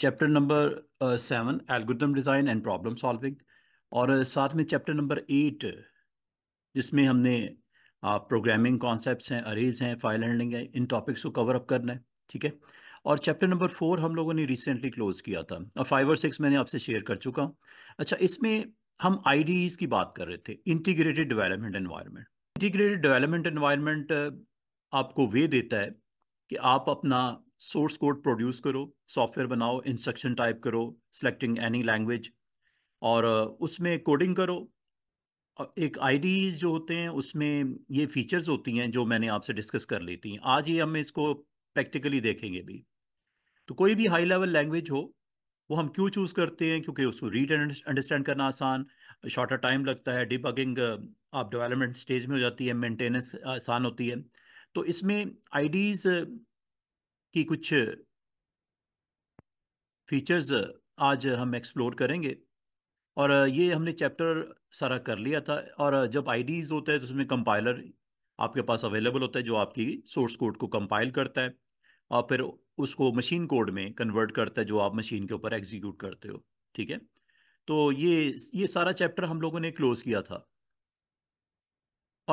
Chapter number seven algorithm design and problem solving और uh, साथ में चैप्टर नंबर एट जिसमें हमने प्रोग्रामिंग uh, कॉन्सेप्ट्स हैं अरेज हैं फाइल हैंडलिंग है इन टॉपिक्स को कवर अप करना है ठीक है और चैप्टर नंबर फोर हम लोगों ने रिसेंटली क्लोज किया था और फाइव और सिक्स मैंने आपसे शेयर कर चुका हूँ अच्छा इसमें हम आई की बात कर रहे थे integrated development environment integrated development environment आपको वे देता है कि आप अपना सोर्स कोड प्रोड्यूस करो सॉफ्टवेयर बनाओ इंस्ट्रक्शन टाइप करो सेलेक्टिंग एनी लैंग्वेज और उसमें कोडिंग करो एक आई जो होते हैं उसमें ये फीचर्स होती हैं जो मैंने आपसे डिस्कस कर ली थी आज ही हम इसको प्रैक्टिकली देखेंगे भी तो कोई भी हाई लेवल लैंग्वेज हो वो हम क्यों चूज़ करते हैं क्योंकि उसको रीड एंड अंडरस्टैंड करना आसान शॉर्टर टाइम लगता है डिबगिंग आप डेवलपमेंट स्टेज में हो जाती है मेंटेनेंस आसान होती है तो इसमें आईडीज़ की कुछ फीचर्स आज हम एक्सप्लोर करेंगे और ये हमने चैप्टर सारा कर लिया था और जब आईडीज होते हैं तो उसमें कंपाइलर आपके पास अवेलेबल होता है जो आपकी सोर्स कोड को कंपाइल करता है और फिर उसको मशीन कोड में कन्वर्ट करता है जो आप मशीन के ऊपर एग्जीक्यूट करते हो ठीक है तो ये ये सारा चैप्टर हम लोगों ने क्लोज किया था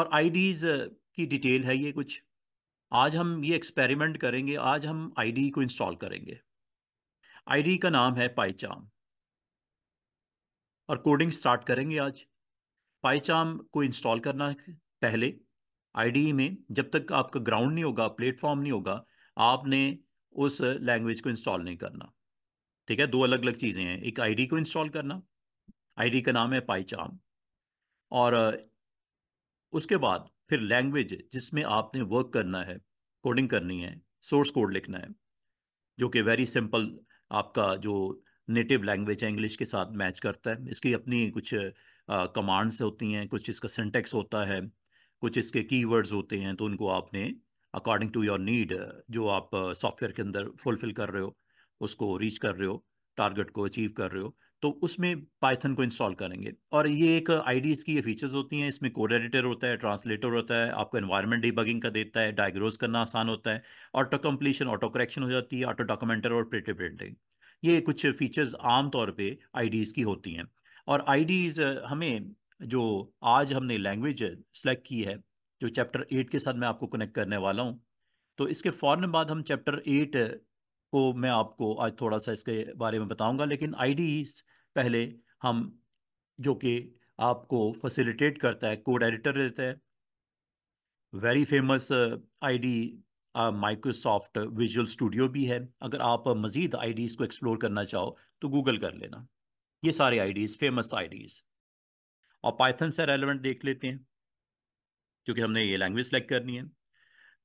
और आईडीज की डिटेल है ये कुछ आज हम ये एक्सपेरिमेंट करेंगे आज हम आईडी को इंस्टॉल करेंगे आईडी का नाम है पाईचाम और कोडिंग स्टार्ट करेंगे आज पाईचाम को इंस्टॉल करना पहले आईडी में जब तक आपका ग्राउंड नहीं होगा प्लेटफॉर्म नहीं होगा आपने उस लैंग्वेज को इंस्टॉल नहीं करना ठीक है दो अलग अलग चीज़ें हैं एक आईडी को इंस्टॉल करना आईडी का नाम है पाईचाम और उसके बाद फिर लैंग्वेज जिसमें आपने वर्क करना है कोडिंग करनी है सोर्स कोड लिखना है जो कि वेरी सिंपल आपका जो नेटिव लैंग्वेज है इंग्लिश के साथ मैच करता है इसकी अपनी कुछ कमांड्स होती हैं कुछ इसका सिंटेक्स होता है कुछ इसके कीवर्ड्स होते हैं तो उनको आपने अकॉर्डिंग टू योर नीड जो आप सॉफ्टवेयर के अंदर फुलफिल कर रहे हो उसको रीच कर रहे हो टारगेट को अचीव कर रहे हो तो उसमें पाइथन को इंस्टॉल करेंगे और ये एक आई इसकी ये फीचर्स होती हैं इसमें कोड एडिटर होता है ट्रांसलेटर होता है आपको एनवायरमेंट डिबगिंग का देता है डायग्रोज करना आसान होता है ऑटो कम्प्लीशन ऑटो करेक्शन हो जाती है ऑटो डॉक्यूमेंटर और प्रिंट प्रिंटिंग ये कुछ फीचर्स आमतौर पर आई की होती हैं और आई हमें जो आज हमने लैंग्वेज सेलेक्ट की है जो चैप्टर एट के साथ मैं आपको कनेक्ट करने वाला हूँ तो इसके फ़ौरन बाद हम चैप्टर एट को मैं आपको आज थोड़ा सा इसके बारे में बताऊंगा लेकिन आई पहले हम जो कि आपको फैसिलिटेट करता है कोड एडिटर देता है very famous ID Microsoft Visual Studio भी है अगर आप मज़ीद आई को एक्सप्लोर करना चाहो तो गूगल कर लेना ये सारे आईडीज़ फेमस आई और पाइथन से रेलिवेंट देख लेते हैं क्योंकि हमने ये लैंग्वेज सेलेक्ट करनी है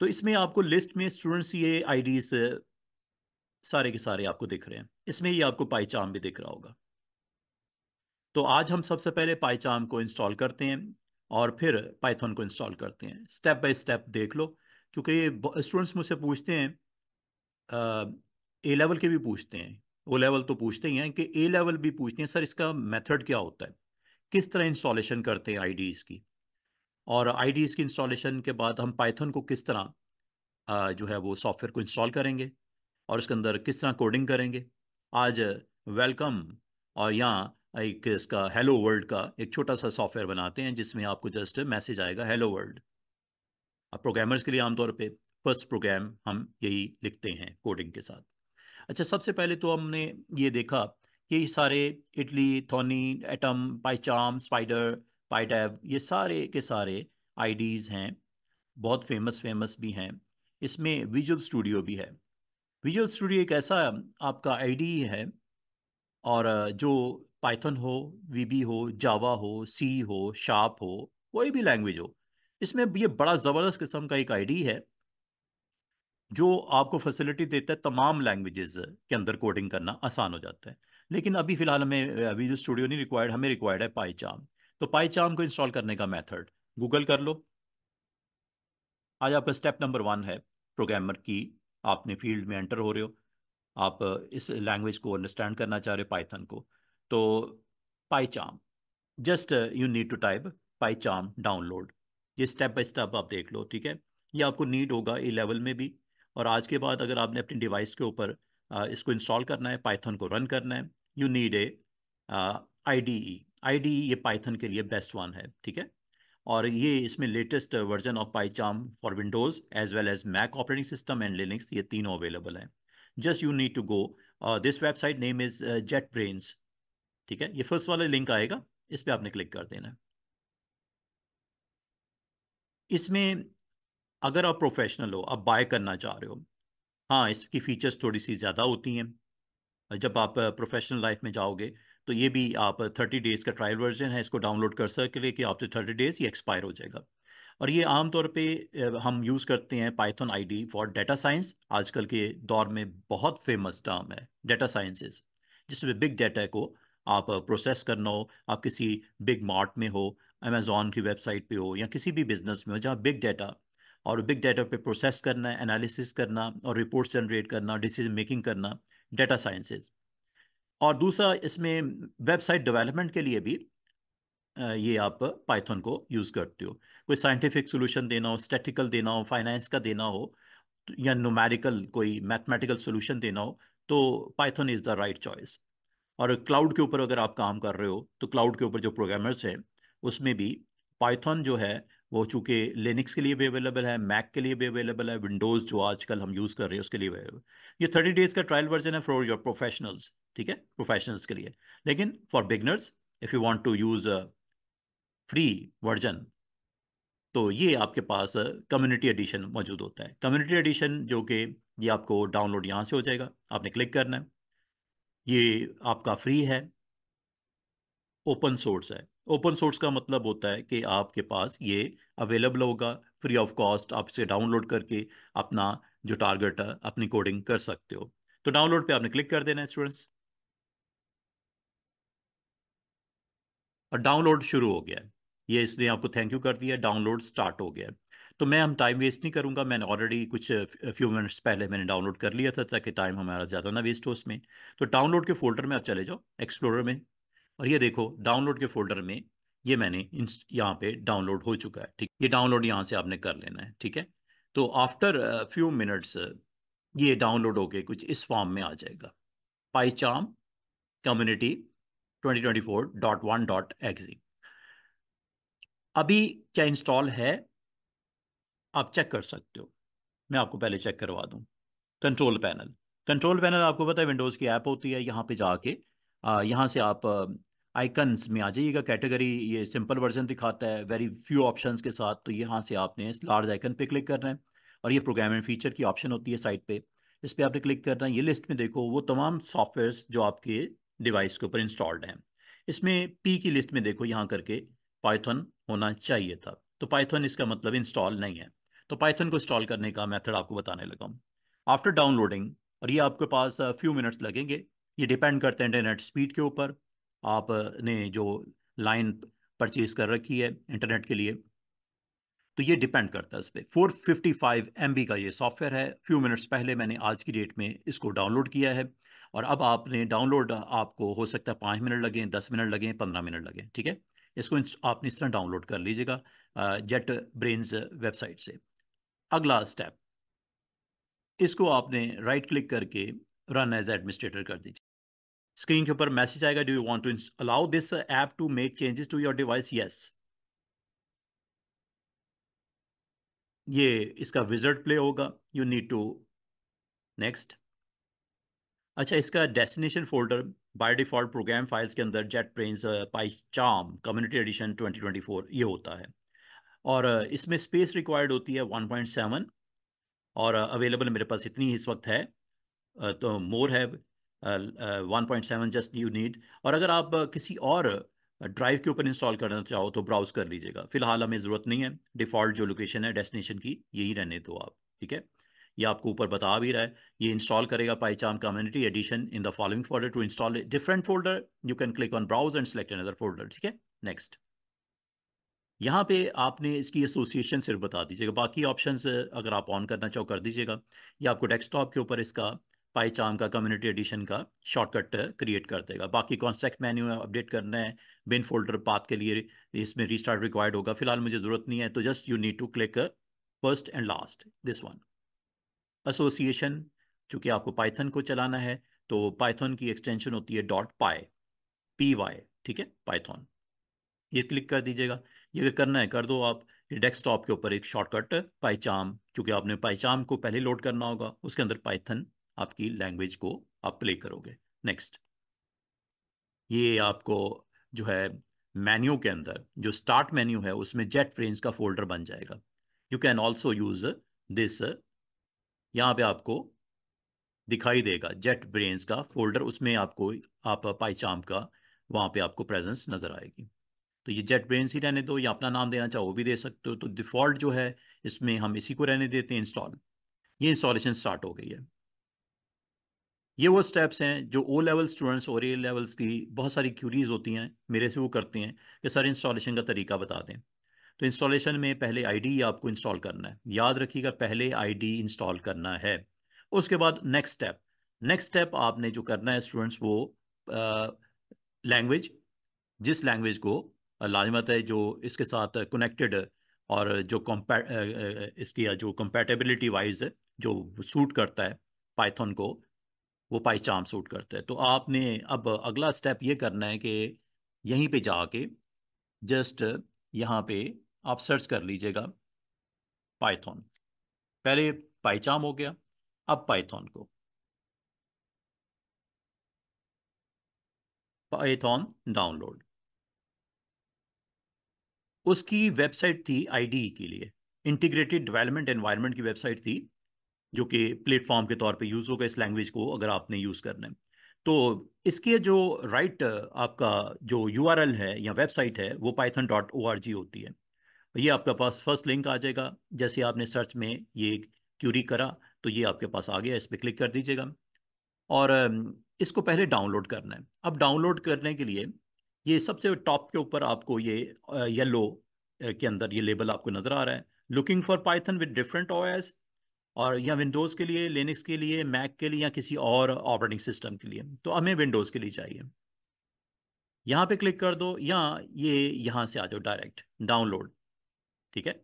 तो इसमें आपको लिस्ट में स्टूडेंट्स ये आईडीज़ सारे के सारे आपको दिख रहे हैं इसमें ही आपको पाईचाम भी दिख रहा होगा तो आज हम सबसे पहले पाईचाम को इंस्टॉल करते हैं और फिर पाइथन को इंस्टॉल करते हैं स्टेप बाय स्टेप देख लो क्योंकि स्टूडेंट्स मुझसे पूछते हैं ए लेवल के भी पूछते हैं ओ लेवल तो पूछते ही हैं कि ए लेवल भी पूछते हैं सर इसका मेथड क्या होता है किस तरह इंस्टॉलेशन करते हैं आई की और आई की इंस्टॉलेशन के बाद हम पाइथन को किस तरह जो है वो सॉफ्टवेयर को इंस्टॉल करेंगे और इसके अंदर किस तरह कोडिंग करेंगे आज वेलकम और यहाँ एक इसका हेलो वर्ल्ड का एक छोटा सा सॉफ्टवेयर बनाते हैं जिसमें आपको जस्ट मैसेज आएगा हेलो वर्ल्ड अब प्रोग्रामर्स के लिए आमतौर पे फर्स्ट प्रोग्राम हम यही लिखते हैं कोडिंग के साथ अच्छा सबसे पहले तो हमने ये देखा कि सारे IDLE Thonny Atom PyCharm Spyder PyDev ये सारे के सारे आईडीज़ हैं बहुत फेमस फेमस भी हैं इसमें विजुअल स्टूडियो भी है विजुअल स्टूडियो एक ऐसा आपका आईडी है और जो पाइथन हो वीबी हो जावा हो सी हो शार्प हो कोई भी लैंग्वेज हो इसमें ये बड़ा ज़बरदस्त किस्म का एक आईडी है जो आपको फैसिलिटी देता है तमाम लैंग्वेजेस के अंदर कोडिंग करना आसान हो जाता है लेकिन अभी फ़िलहाल हमें विजुअल स्टूडियो नहीं रिक्वायर्ड हमें रिक्वायर्ड है पाईचाम तो पाईचाम को इंस्टॉल करने का मेथड गूगल कर लो आज आपका स्टेप नंबर वन है प्रोग्रामर की आपने फील्ड में एंटर हो रहे हो आप इस लैंग्वेज को अंडरस्टैंड करना चाह रहे हो पाइथन को तो PyCharm just you need to type PyCharm download ये स्टेप बाय स्टेप आप देख लो ठीक है ये आपको नीड होगा ए लेवल में भी और आज के बाद अगर आपने अपनी डिवाइस के ऊपर इसको इंस्टॉल करना है पाइथन को रन करना है you need a I D E I D E ये पाइथन के लिए बेस्ट वन है ठीक है और ये इसमें latest version of PyCharm for Windows as well as Mac operating system and Linux ये तीनों अवेलेबल हैं just you need to go this website name is JetBrains ठीक है ये फर्स्ट वाला लिंक आएगा इस पर आपने क्लिक कर देना है इसमें अगर आप प्रोफेशनल हो आप बाय करना चाह रहे हो हाँ इसकी फ़ीचर्स थोड़ी सी ज़्यादा होती हैं जब आप प्रोफेशनल uh, लाइफ में जाओगे तो ये भी आप थर्टी डेज़ का ट्रायल वर्जन है इसको डाउनलोड कर हैं कि आफ्टर थर्टी डेज़ ये एक्सपायर हो जाएगा और ये आमतौर पे हम यूज़ करते हैं Python ID for data science आजकल के दौर में बहुत फेमस टर्म है डाटा साइंसेस जिसमें बिग डाटा को आप प्रोसेस करना हो आप किसी बिग मार्ट में हो अमेजोन की वेबसाइट पे हो या किसी भी बिजनेस में हो जहाँ बिग डाटा और बिग डाटा पे प्रोसेस करना एनालिसिस करना और रिपोर्ट्स जनरेट करना डिसीजन मेकिंग करना डाटा साइंसेज और दूसरा इसमें वेबसाइट डेवलपमेंट के लिए भी ये आप पाइथन को यूज़ करते हो कोई साइंटिफिक सोल्यूशन देना हो स्टैटिकल देना हो फाइनेंस का देना हो या नोमेरिकल कोई मैथमेटिकल सोल्यूशन देना हो तो Python is the right choice और क्लाउड के ऊपर अगर आप काम कर रहे हो तो क्लाउड के ऊपर जो प्रोग्रामर्स हैं उसमें भी पाइथन जो है वो चूँकि लिनक्स के लिए भी अवेलेबल है मैक के लिए भी अवेलेबल है विंडोज़ जो आजकल हम यूज़ कर रहे हैं उसके लिए अवेलेबल ये थर्टी डेज़ का ट्रायल वर्जन है फॉर योर प्रोफेशनल्स ठीक है प्रोफेशनल्स के लिए लेकिन for beginners if you want to use free version तो ये आपके पास कम्युनिटी uh, एडिशन मौजूद होता है कम्युनिटी एडिशन जो कि ये आपको डाउनलोड यहाँ से हो जाएगा आपने क्लिक करना है ये आपका फ्री है ओपन सोर्स है ओपन सोर्स का मतलब होता है कि आपके पास ये अवेलेबल होगा फ्री ऑफ कॉस्ट आप इसे डाउनलोड करके अपना जो टारगेट है अपनी कोडिंग कर सकते हो तो डाउनलोड पे आपने क्लिक कर देना है स्टूडेंट्स और डाउनलोड शुरू हो गया ये इसने आपको थैंक यू कर दिया डाउनलोड स्टार्ट हो गया तो मैं हम टाइम वेस्ट नहीं करूंगा मैंने ऑलरेडी कुछ फ्यू मिनट्स पहले मैंने डाउनलोड कर लिया था ताकि टाइम हमारा ज़्यादा ना वेस्ट हो उसमें तो डाउनलोड के फोल्डर में आप चले जाओ एक्सप्लोरर में और ये देखो डाउनलोड के फोल्डर में ये मैंने यहाँ पे डाउनलोड हो चुका है ठीक ये डाउनलोड यहाँ से आपने कर लेना है ठीक है तो आफ्टर फ्यू मिनट्स ये डाउनलोड होके कुछ इस फॉर्म में आ जाएगा पाईचाम कम्युनिटी ट्वेंटी अभी क्या इंस्टॉल है आप चेक कर सकते हो मैं आपको पहले चेक करवा दूं कंट्रोल पैनल कंट्रोल पैनल आपको पता है विंडोज़ की ऐप होती है यहाँ पे जाके यहाँ से आप आइकन्स में आ जाइएगा कैटेगरी ये सिंपल वर्जन दिखाता है वेरी फ्यू ऑप्शंस के साथ तो यहाँ से आपने इस लार्ज आइकन पे क्लिक करना है और ये प्रोग्रामिंग फीचर की ऑप्शन होती है साइट पे इस पर आपने क्लिक करना है ये लिस्ट में देखो वो तमाम सॉफ्टवेयर्स जो आपके डिवाइस के ऊपर इंस्टॉल्ड हैं इसमें पी की लिस्ट में देखो यहाँ करके पाइथन होना चाहिए था तो पाइथन इसका मतलब इंस्टॉल नहीं है तो पाइथन को इंस्टॉल करने का मैथड आपको बताने लगा आफ्टर डाउनलोडिंग और ये आपके पास फ्यू मिनट्स लगेंगे ये डिपेंड करते हैं इंटरनेट स्पीड के ऊपर आपने जो लाइन परचेज कर रखी है इंटरनेट के लिए तो ये डिपेंड करता है उस पर four fifty five M B का ये सॉफ्टवेयर है फ्यू मिनट्स पहले मैंने आज की डेट में इसको डाउनलोड किया है और अब आपने डाउनलोड आपको हो सकता है पाँच मिनट लगें दस मिनट लगें पंद्रह मिनट लगें ठीक है इसको आपने इस तरह डाउनलोड कर लीजिएगा जेट ब्रेन्स वेबसाइट से अगला स्टेप इसको आपने राइट क्लिक करके रन एज एडमिनिस्ट्रेटर कर दी स्क्रीन के ऊपर मैसेज आएगा do you want to allow this app to make changes to your device yes ये इसका विजर्ड प्ले होगा यू नीड टू नेक्स्ट अच्छा इसका destination folder by default program files के अंदर जेट प्रेन्स पाई चाम कम्युनिटी एडिशन 2024 ये होता है और uh, इसमें स्पेस रिक्वायर्ड होती है 1.7 और अवेलेबल uh, मेरे पास इतनी इस वक्त है तो मोर है one point seven just you need और अगर आप किसी और ड्राइव के ऊपर इंस्टॉल करना चाहो तो ब्राउज कर लीजिएगा फिलहाल हमें ज़रूरत नहीं है डिफ़ॉल्ट जो लोकेशन है डेस्टिनेशन की यही रहने दो आप ठीक है ये आपको ऊपर बता भी रहा है ये इंस्टॉल करेगा PyCharm community edition in the following folder to install different folder you can click on browse and select another folder ठीक है नेक्स्ट यहाँ पे आपने इसकी एसोसिएशन सिर्फ बता दीजिएगा बाकी ऑप्शंस अगर आप ऑन करना चाहो कर दीजिएगा या आपको डेस्कटॉप के ऊपर इसका पाईचाम का कम्युनिटी एडिशन का शॉर्टकट क्रिएट uh, कर देगा बाकी कॉन्सेक्ट मेन्यू अपडेट करना है बिन फोल्डर पाथ के लिए इसमें रिस्टार्ट रिक्वायर्ड होगा फिलहाल मुझे ज़रूरत नहीं है तो just you need to click first and last this one association चूंकि आपको पाइथन को चलाना है तो पाइथन की एक्सटेंशन होती है डॉट पाए पी वाई ठीक है पाइथन ये क्लिक कर दीजिएगा ये अगर करना है कर दो आप डेस्कटॉप के ऊपर एक शॉर्टकट पाईचाम चूँकि आपने पाईचाम को पहले लोड करना होगा उसके अंदर पाइथन आपकी लैंग्वेज को आप प्ले करोगे नेक्स्ट ये आपको जो है मेन्यू के अंदर जो स्टार्ट मेन्यू है उसमें जेट प्लेन्स का फोल्डर बन जाएगा you can also use this यहाँ पे आपको दिखाई देगा जेट ब्रेन्स का फोल्डर उसमें आपको आप पाईचाम का वहां पे आपको प्रेजेंस नज़र आएगी तो ये जेट ब्रेन्स ही रहने दो या अपना नाम देना चाहो वो भी दे सकते हो तो डिफ़ॉल्ट जो है इसमें हम इसी को रहने देते हैं इंस्टॉल ये इंस्टॉलेशन स्टार्ट हो गई है ये वो स्टेप्स हैं जो ओ लेवल स्टूडेंट्स और ए लेवल्स की बहुत सारी क्यूरीज होती हैं मेरे से वो करते हैं कि सर इंस्टॉलेशन का तरीका बता दें तो इंस्टॉलेशन में पहले आईडी आपको इंस्टॉल करना है याद रखिएगा पहले आईडी इंस्टॉल करना है उसके बाद नेक्स्ट स्टेप नेक्स्ट स्टेप आपने जो करना है स्टूडेंट्स वो लैंग्वेज जिस लैंग्वेज को लाजमत है जो इसके साथ कनेक्टेड और जो कॉम्पै इसकी जो कंपेटेबिलिटी वाइज जो सूट करता है पाइथन को वो पाई चाम सूट करता है तो आपने अब अगला स्टेप ये करना है कि यहीं पे जाके जस्ट यहाँ पे आप सर्च कर लीजिएगा पाइथन पहले पाईचाम हो गया अब पाइथन को पाइथन डाउनलोड उसकी वेबसाइट थी आईडी e के लिए इंटीग्रेटेड डेवलपमेंट एनवायरनमेंट की वेबसाइट थी जो कि प्लेटफॉर्म के तौर पे यूज़ होगा इस लैंग्वेज को अगर आपने यूज़ करना है तो इसके जो राइट आपका जो यू है या वेबसाइट है वो Python dot O R G होती है ये आपके पास फर्स्ट लिंक आ जाएगा जैसे आपने सर्च में ये क्यूरी करा तो ये आपके पास आ गया इस पर क्लिक कर दीजिएगा और इसको पहले डाउनलोड करना है अब डाउनलोड करने के लिए ये सबसे टॉप के ऊपर आपको ये येलो के अंदर ये लेबल आपको नज़र आ रहा है looking for Python with different OS और या विंडोज़ के लिए लिनक्स के लिए मैक के लिए या किसी और ऑपरेटिंग सिस्टम के लिए तो हमें विंडोज़ के लिए चाहिए यहाँ पे क्लिक कर दो या ये यहाँ से आ जाओ डायरेक्ट डाउनलोड ठीक है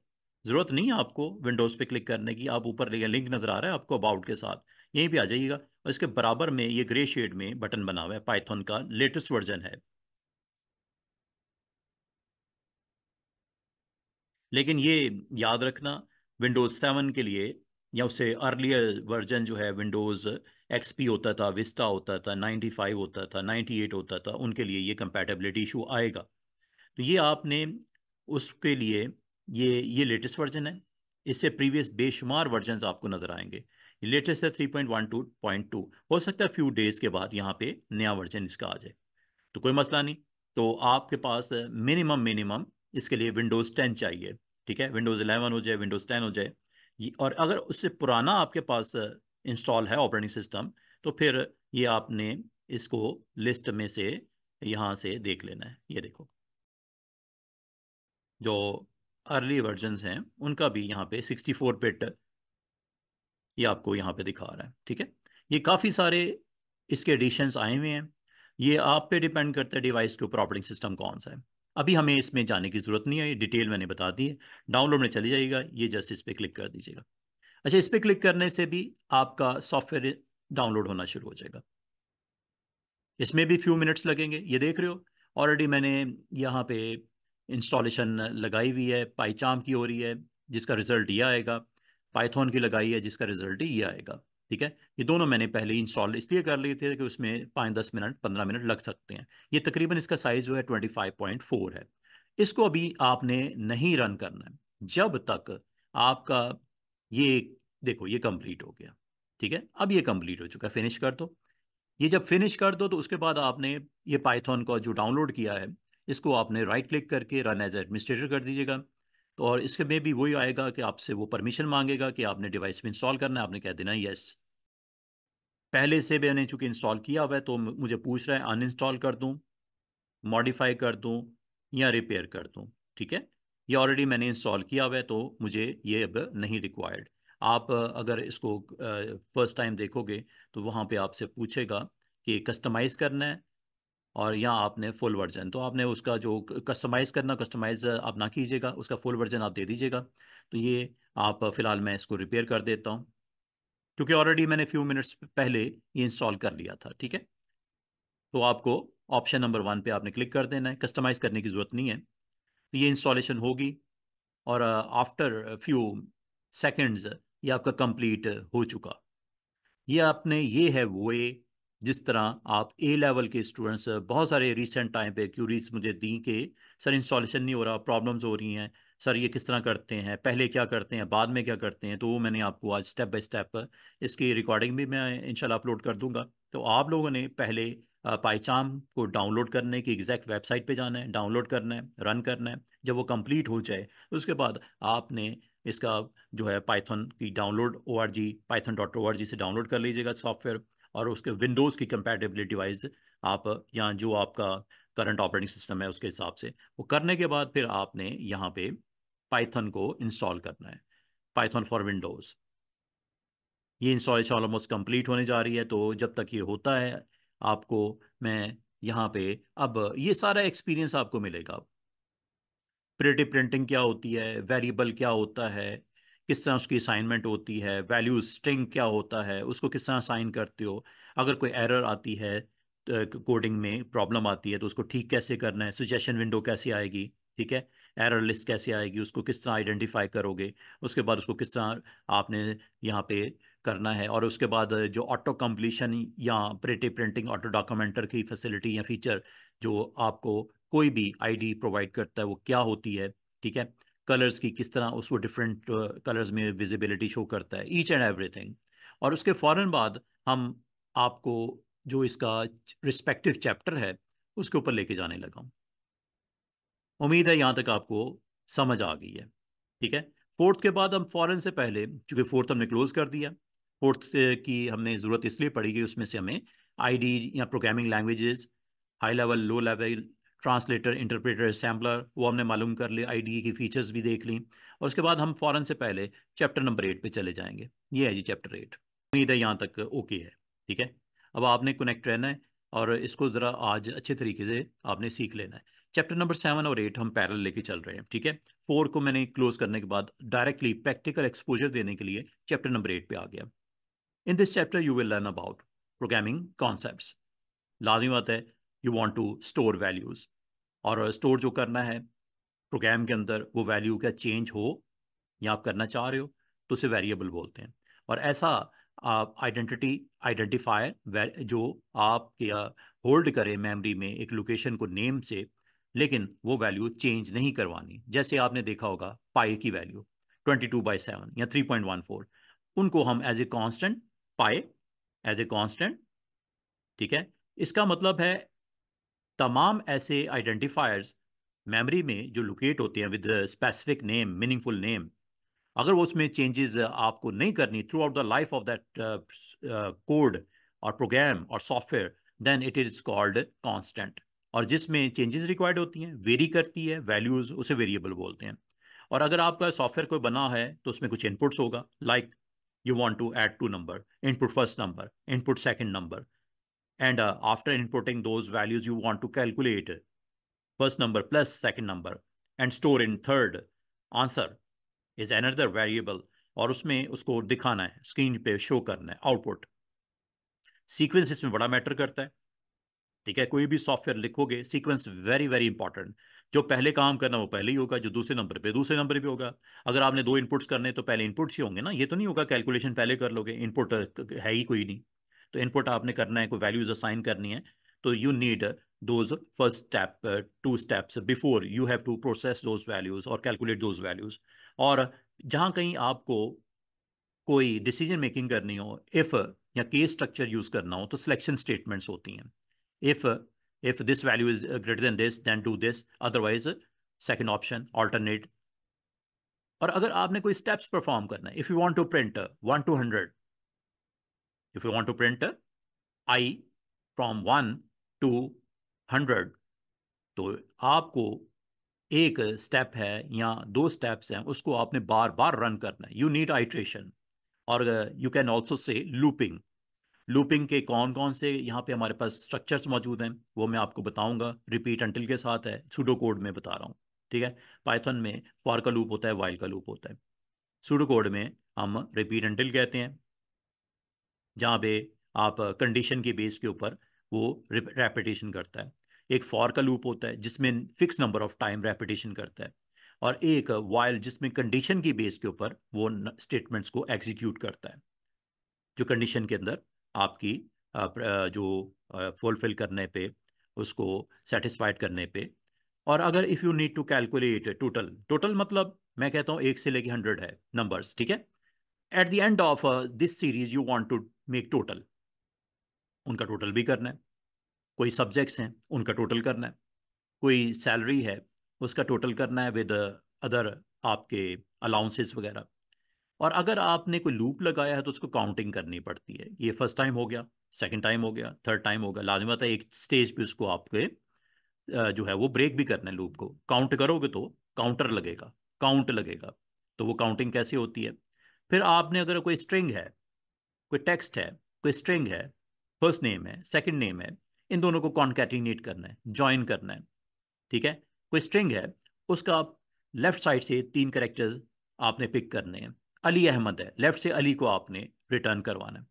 ज़रूरत नहीं है आपको विंडोज़ पे क्लिक करने की आप ऊपर लिंक नज़र आ रहा है आपको अबाउट के साथ यहीं पर आ जाइएगा और इसके बराबर में ये ग्रे शेड में बटन बना हुआ है पाइथन का लेटेस्ट वर्जन है लेकिन ये याद रखना विंडोज़ सेवन के लिए या उससे अर्लियर वर्जन जो है विंडोज़ एक्सपी होता था विस्टा होता था 95 होता था 98 होता था उनके लिए ये कंपेटेबिलिटी इशू आएगा तो ये आपने उसके लिए ये ये लेटेस्ट वर्जन है इससे प्रीवियस बेशुमार वर्जन आपको नज़र आएंगे लेटेस्ट है three point one two point two हो सकता है फ्यू डेज़ के बाद यहाँ पे नया वर्जन इसका आ जाए तो कोई मसला नहीं तो आपके पास मिनिमम मिनिमम इसके लिए विंडोज़ टेन चाहिए ठीक है विंडोज़ इलेवन हो जाए विंडोज़ टेन हो जाए और अगर उससे पुराना आपके पास इंस्टॉल है ऑपरेटिंग सिस्टम तो फिर ये आपने इसको लिस्ट में से यहाँ से देख लेना है ये देखो जो अर्ली वर्जन हैं उनका भी यहाँ पे 64 पिट ये आपको यहाँ पे दिखा रहा है ठीक है ये काफ़ी सारे इसके एडिशंस आए हुए हैं ये आप पे डिपेंड करता है डिवाइस के ऊपर ऑपरेटिंग सिस्टम कौन सा है अभी हमें इसमें जाने की ज़रूरत नहीं है डिटेल मैंने बता दी है डाउनलोड में चले जाइएगा ये जस्ट इस पर क्लिक कर दीजिएगा अच्छा इस पर क्लिक करने से भी आपका सॉफ्टवेयर डाउनलोड होना शुरू हो जाएगा इसमें भी फ्यू मिनट्स लगेंगे ये देख रहे हो ऑलरेडी मैंने यहाँ पे इंस्टॉलेशन लगाई हुई है पाईचाम की हो रही है जिसका रिजल्ट ये आएगा पाइथन की लगाई है जिसका रिजल्ट ये आएगा ठीक है ये दोनों मैंने पहले इंस्टॉल इसलिए कर लिए थे कि उसमें पाँच दस मिनट पंद्रह मिनट लग सकते हैं ये तकरीबन इसका साइज़ जो है ट्वेंटी फाइव पॉइंट फोर है इसको अभी आपने नहीं रन करना है जब तक आपका ये देखो ये कंप्लीट हो गया ठीक है अब ये कंप्लीट हो चुका है फिनिश कर दो ये जब फिनिश कर दो तो उसके बाद आपने ये पाइथन का जो डाउनलोड किया है इसको आपने राइट क्लिक करके रन एज एडमिनिस्ट्रेटर कर दीजिएगा तो और इसके में भी वही आएगा कि आपसे वो परमिशन मांगेगा कि आपने डिवाइस में इंस्टॉल करना है आपने कह देना यस पहले से भी मैंने चूँकि इंस्टॉल किया हुआ है तो मुझे पूछ रहा है अनइंस्टॉल कर दूँ मॉडिफाई कर दूँ या रिपेयर कर दूँ ठीक है ये ऑलरेडी मैंने इंस्टॉल किया हुआ है तो मुझे ये अब नहीं रिक्वायर्ड आप अगर इसको फर्स्ट टाइम देखोगे तो वहाँ पे आपसे पूछेगा कि कस्टमाइज़ करना है और यहाँ आपने फुल वर्जन तो आपने उसका जो कस्टमाइज़ करना कस्टमाइज़ आप ना कीजिएगा उसका फुल वर्जन आप दे दीजिएगा तो ये आप फ़िलहाल मैं इसको रिपेयर कर देता हूँ क्योंकि ऑलरेडी मैंने फ्यू मिनट्स पहले ये इंस्टॉल कर लिया था ठीक है तो आपको ऑप्शन नंबर वन पे आपने क्लिक कर देना है कस्टमाइज करने की ज़रूरत नहीं है तो ये इंस्टॉलेशन होगी और आफ्टर फ्यू सेकेंड्स ये आपका कंप्लीट हो चुका ये आपने ये है वो ए जिस तरह आप ए लेवल के स्टूडेंट्स बहुत सारे रिसेंट टाइम पे क्यूरीज मुझे दी कि सर इंस्टॉलेशन नहीं हो रहा प्रॉब्लम्स हो रही हैं सर ये किस तरह करते हैं पहले क्या करते हैं बाद में क्या करते हैं तो वो मैंने आपको आज स्टेप बाय स्टेप इसकी रिकॉर्डिंग भी मैं इनशाला अपलोड कर दूंगा तो आप लोगों ने पहले पाईचाम को डाउनलोड करने की एग्जैक्ट वेबसाइट पे जाना है डाउनलोड करना है रन करना है जब वो कंप्लीट हो जाए उसके बाद आपने इसका जो है पाइथन की download O R G Python dot O R G से डाउनलोड कर लीजिएगा सॉफ्टवेयर और उसके विंडोज़ की कंपेटेबिलिटी वाइज आप यहाँ जो आपका करंट ऑपरेटिंग सिस्टम है उसके हिसाब से वो करने के बाद फिर आपने यहाँ पे पाइथन को इंस्टॉल करना है पाइथन फॉर विंडोज़ ये इंस्टॉलेशन ऑलमोस्ट कंप्लीट होने जा रही है तो जब तक ये होता है आपको मैं यहाँ पे अब ये सारा एक्सपीरियंस आपको मिलेगा प्रिएटिव प्रिंटिंग क्या होती है वेरिएबल क्या होता है किस तरह उसकी असाइनमेंट होती है वैल्यू स्ट्रिंग क्या होता है उसको किस तरह असाइन करते हो अगर कोई एरर आती है कोडिंग में प्रॉब्लम आती है तो उसको ठीक कैसे करना है सुजेशन विंडो कैसे आएगी ठीक है एरर लिस्ट कैसे आएगी उसको किस तरह आइडेंटिफाई करोगे उसके बाद उसको किस तरह आपने यहाँ पे करना है और उसके बाद जो ऑटो कम्प्लीशन या प्रेटिव प्रिंटिंग ऑटो डॉक्यूमेंटर की फैसिलिटी या फीचर जो आपको कोई भी आईडी प्रोवाइड करता है वो क्या होती है ठीक है कलर्स की किस तरह उसको डिफरेंट कलर्स में विजिबिलिटी शो करता है ईच एंड एवरीथिंग और उसके फ़ौर बाद हम आपको जो इसका रिस्पेक्टिव चैप्टर है उसके ऊपर लेके जाने लगा हूँ उम्मीद है यहाँ तक आपको समझ आ गई है ठीक है फोर्थ के बाद हम फॉरन से पहले चूंकि फोर्थ हमने क्लोज कर दिया फोर्थ की हमने ज़रूरत इसलिए पड़ी कि उसमें से हमें आईडी या programming languages high level low level translator interpreter assembler वो हमने मालूम कर लिया आई की फीचर्स भी देख ली और उसके बाद हम फॉरन से पहले चैप्टर नंबर एट पे चले जाएंगे ये है जी चैप्टर एट उम्मीद है यहाँ तक ओके है ठीक है अब आपने कनेक्ट रहना है और इसको ज़रा आज अच्छे तरीके से आपने सीख लेना है चैप्टर नंबर सेवन और एट हम पैरल लेके चल रहे हैं ठीक है फोर को मैंने क्लोज करने के बाद डायरेक्टली प्रैक्टिकल एक्सपोजर देने के लिए चैप्टर नंबर एट पे आ गया in this chapter you will learn about programming concept लाजमी बात है you want to store values और स्टोर जो करना है प्रोग्राम के अंदर वो वैल्यू क्या चेंज हो या आप करना चाह रहे हो तो उसे वेरिएबल बोलते हैं और ऐसा आइडेंटिटी आइडेंटिफायर जो आप होल्ड करें मेमोरी में एक लोकेशन को नेम से लेकिन वो वैल्यू चेंज नहीं करवानी जैसे आपने देखा होगा पाए की वैल्यू 22 टू बाई सेवन या 3.14 उनको हम as a constant pi as a constant ठीक है इसका मतलब है तमाम ऐसे आइडेंटिफायर्स मेमोरी में जो लोकेट होते हैं with specific name meaningful name अगर वो उसमें चेंजेस आपको नहीं करनी throughout the life of that code और प्रोग्राम और software then it is called constant और जिसमें चेंजेस रिक्वायर्ड होती हैं वेरी करती है वैल्यूज़ उसे वेरिएबल बोलते हैं और अगर आपका सॉफ्टवेयर कोई बना है तो उसमें कुछ इनपुट्स होगा like you want to add two number input first number input second number and after inputting those values you want to calculate first number plus second number and store in third answer is another variable और उसमें उसको दिखाना है screen पे show करना है output sequence इसमें बड़ा मैटर करता है ठीक है कोई भी सॉफ्टवेयर लिखोगे सीक्वेंस वेरी वेरी इंपॉर्टेंट जो पहले काम करना वो पहले ही होगा जो दूसरे नंबर पे दूसरे नंबर पे होगा अगर आपने दो इनपुट्स करने तो पहले इनपुट्स ही होंगे ना ये तो नहीं होगा कैलकुलेशन पहले कर लोगे इनपुट है ही कोई नहीं तो इनपुट आपने करना है कोई वैल्यूज असाइन करनी है तो you need those first step two steps before you have to process those values और कैलकुलेट दोज वैल्यूज और जहाँ कहीं आपको कोई डिसीजन मेकिंग करनी हो इफ़ या केस स्ट्रक्चर यूज़ करना हो तो सिलेक्शन स्टेटमेंट्स होती हैं if if this value is uh, greater than this then do this otherwise second option alternate और अगर आपने कोई स्टेप्स परफॉर्म करना है if you want to print one to hundred if you want to print I from one to hundred तो आपको एक step है या दो स्टेप्स हैं उसको आपने बार बार रन करना है यू नीड आइट्रेशन और you can also say looping looping के कौन कौन से यहाँ पे हमारे पास स्ट्रक्चर्स मौजूद हैं वो मैं आपको बताऊंगा रिपीट अंटिल के साथ है सूडो कोड में बता रहा हूँ ठीक है पाइथन में फॉर का लूप होता है वाइल का लूप होता है सूडो कोड में हम रिपीट अंटिल कहते हैं जहाँ पे आप कंडीशन के बेस के ऊपर वो रेपिटेशन करता है एक फॉर का लूप होता है जिसमें fix number of time repetition करता है और एक वाइल जिसमें कंडीशन की बेस के ऊपर वो स्टेटमेंट्स को एग्जीक्यूट करता है जो कंडीशन के अंदर आपकी जो फुलफिल करने पे उसको सेटिस्फाइड करने पे और अगर if you need to calculate total total मतलब मैं कहता हूँ एक से लेके हंड्रेड है नंबर्स ठीक है at the end of this series you want to make total उनका टोटल भी करना है कोई सब्जेक्ट्स हैं उनका टोटल करना है कोई सैलरी है उसका टोटल करना है विद अदर आपके अलाउंसेस वगैरह और अगर आपने कोई लूप लगाया है तो उसको काउंटिंग करनी पड़ती है ये फर्स्ट टाइम हो गया सेकेंड टाइम हो गया थर्ड टाइम हो गया लाजमत है एक स्टेज पे उसको आपके जो है वो ब्रेक भी करना है लूप को काउंट करोगे तो काउंटर लगेगा काउंट लगेगा तो वो काउंटिंग कैसे होती है फिर आपने अगर कोई स्ट्रिंग है कोई टेक्स्ट है कोई स्ट्रिंग है फर्स्ट नेम है सेकंड नेम है इन दोनों को कॉन्कैटिनेट करना है ज्वाइन करना है ठीक है कोई स्ट्रिंग है उसका आप लेफ्ट साइड से तीन करेक्टर्स आपने पिक करने हैं अली अहमद है लेफ्ट से अली को आपने रिटर्न करवाना है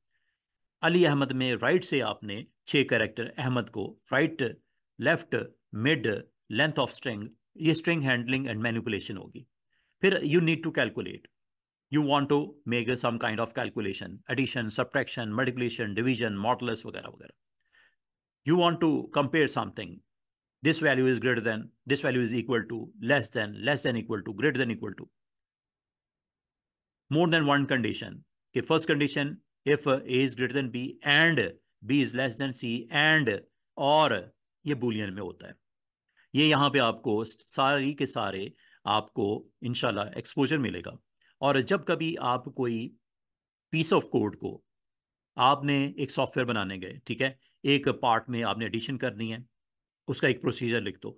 अली अहमद में राइट से आपने छह करेक्टर अहमद को right left mid length of string ये स्ट्रिंग हैंडलिंग एंड मैनिपुलेशन होगी फिर you need to calculate you want to make some kind of calculation addition subtraction multiplication division modulus वगैरह वगैरह you want to compare something this value is greater than this value is equal to less than less than equal to greater than equal to more than one condition. Okay, first condition, if A is greater than B and B is less than C and और ये Boolean में होता है ये यहाँ पे आपको सारी के सारे आपको इनशाला एक्सपोजर मिलेगा और जब कभी आप कोई पीस ऑफ कोड को आपने एक सॉफ्टवेयर बनाने गए ठीक है एक पार्ट में आपने एडिशन करनी है उसका एक प्रोसीजर लिख दो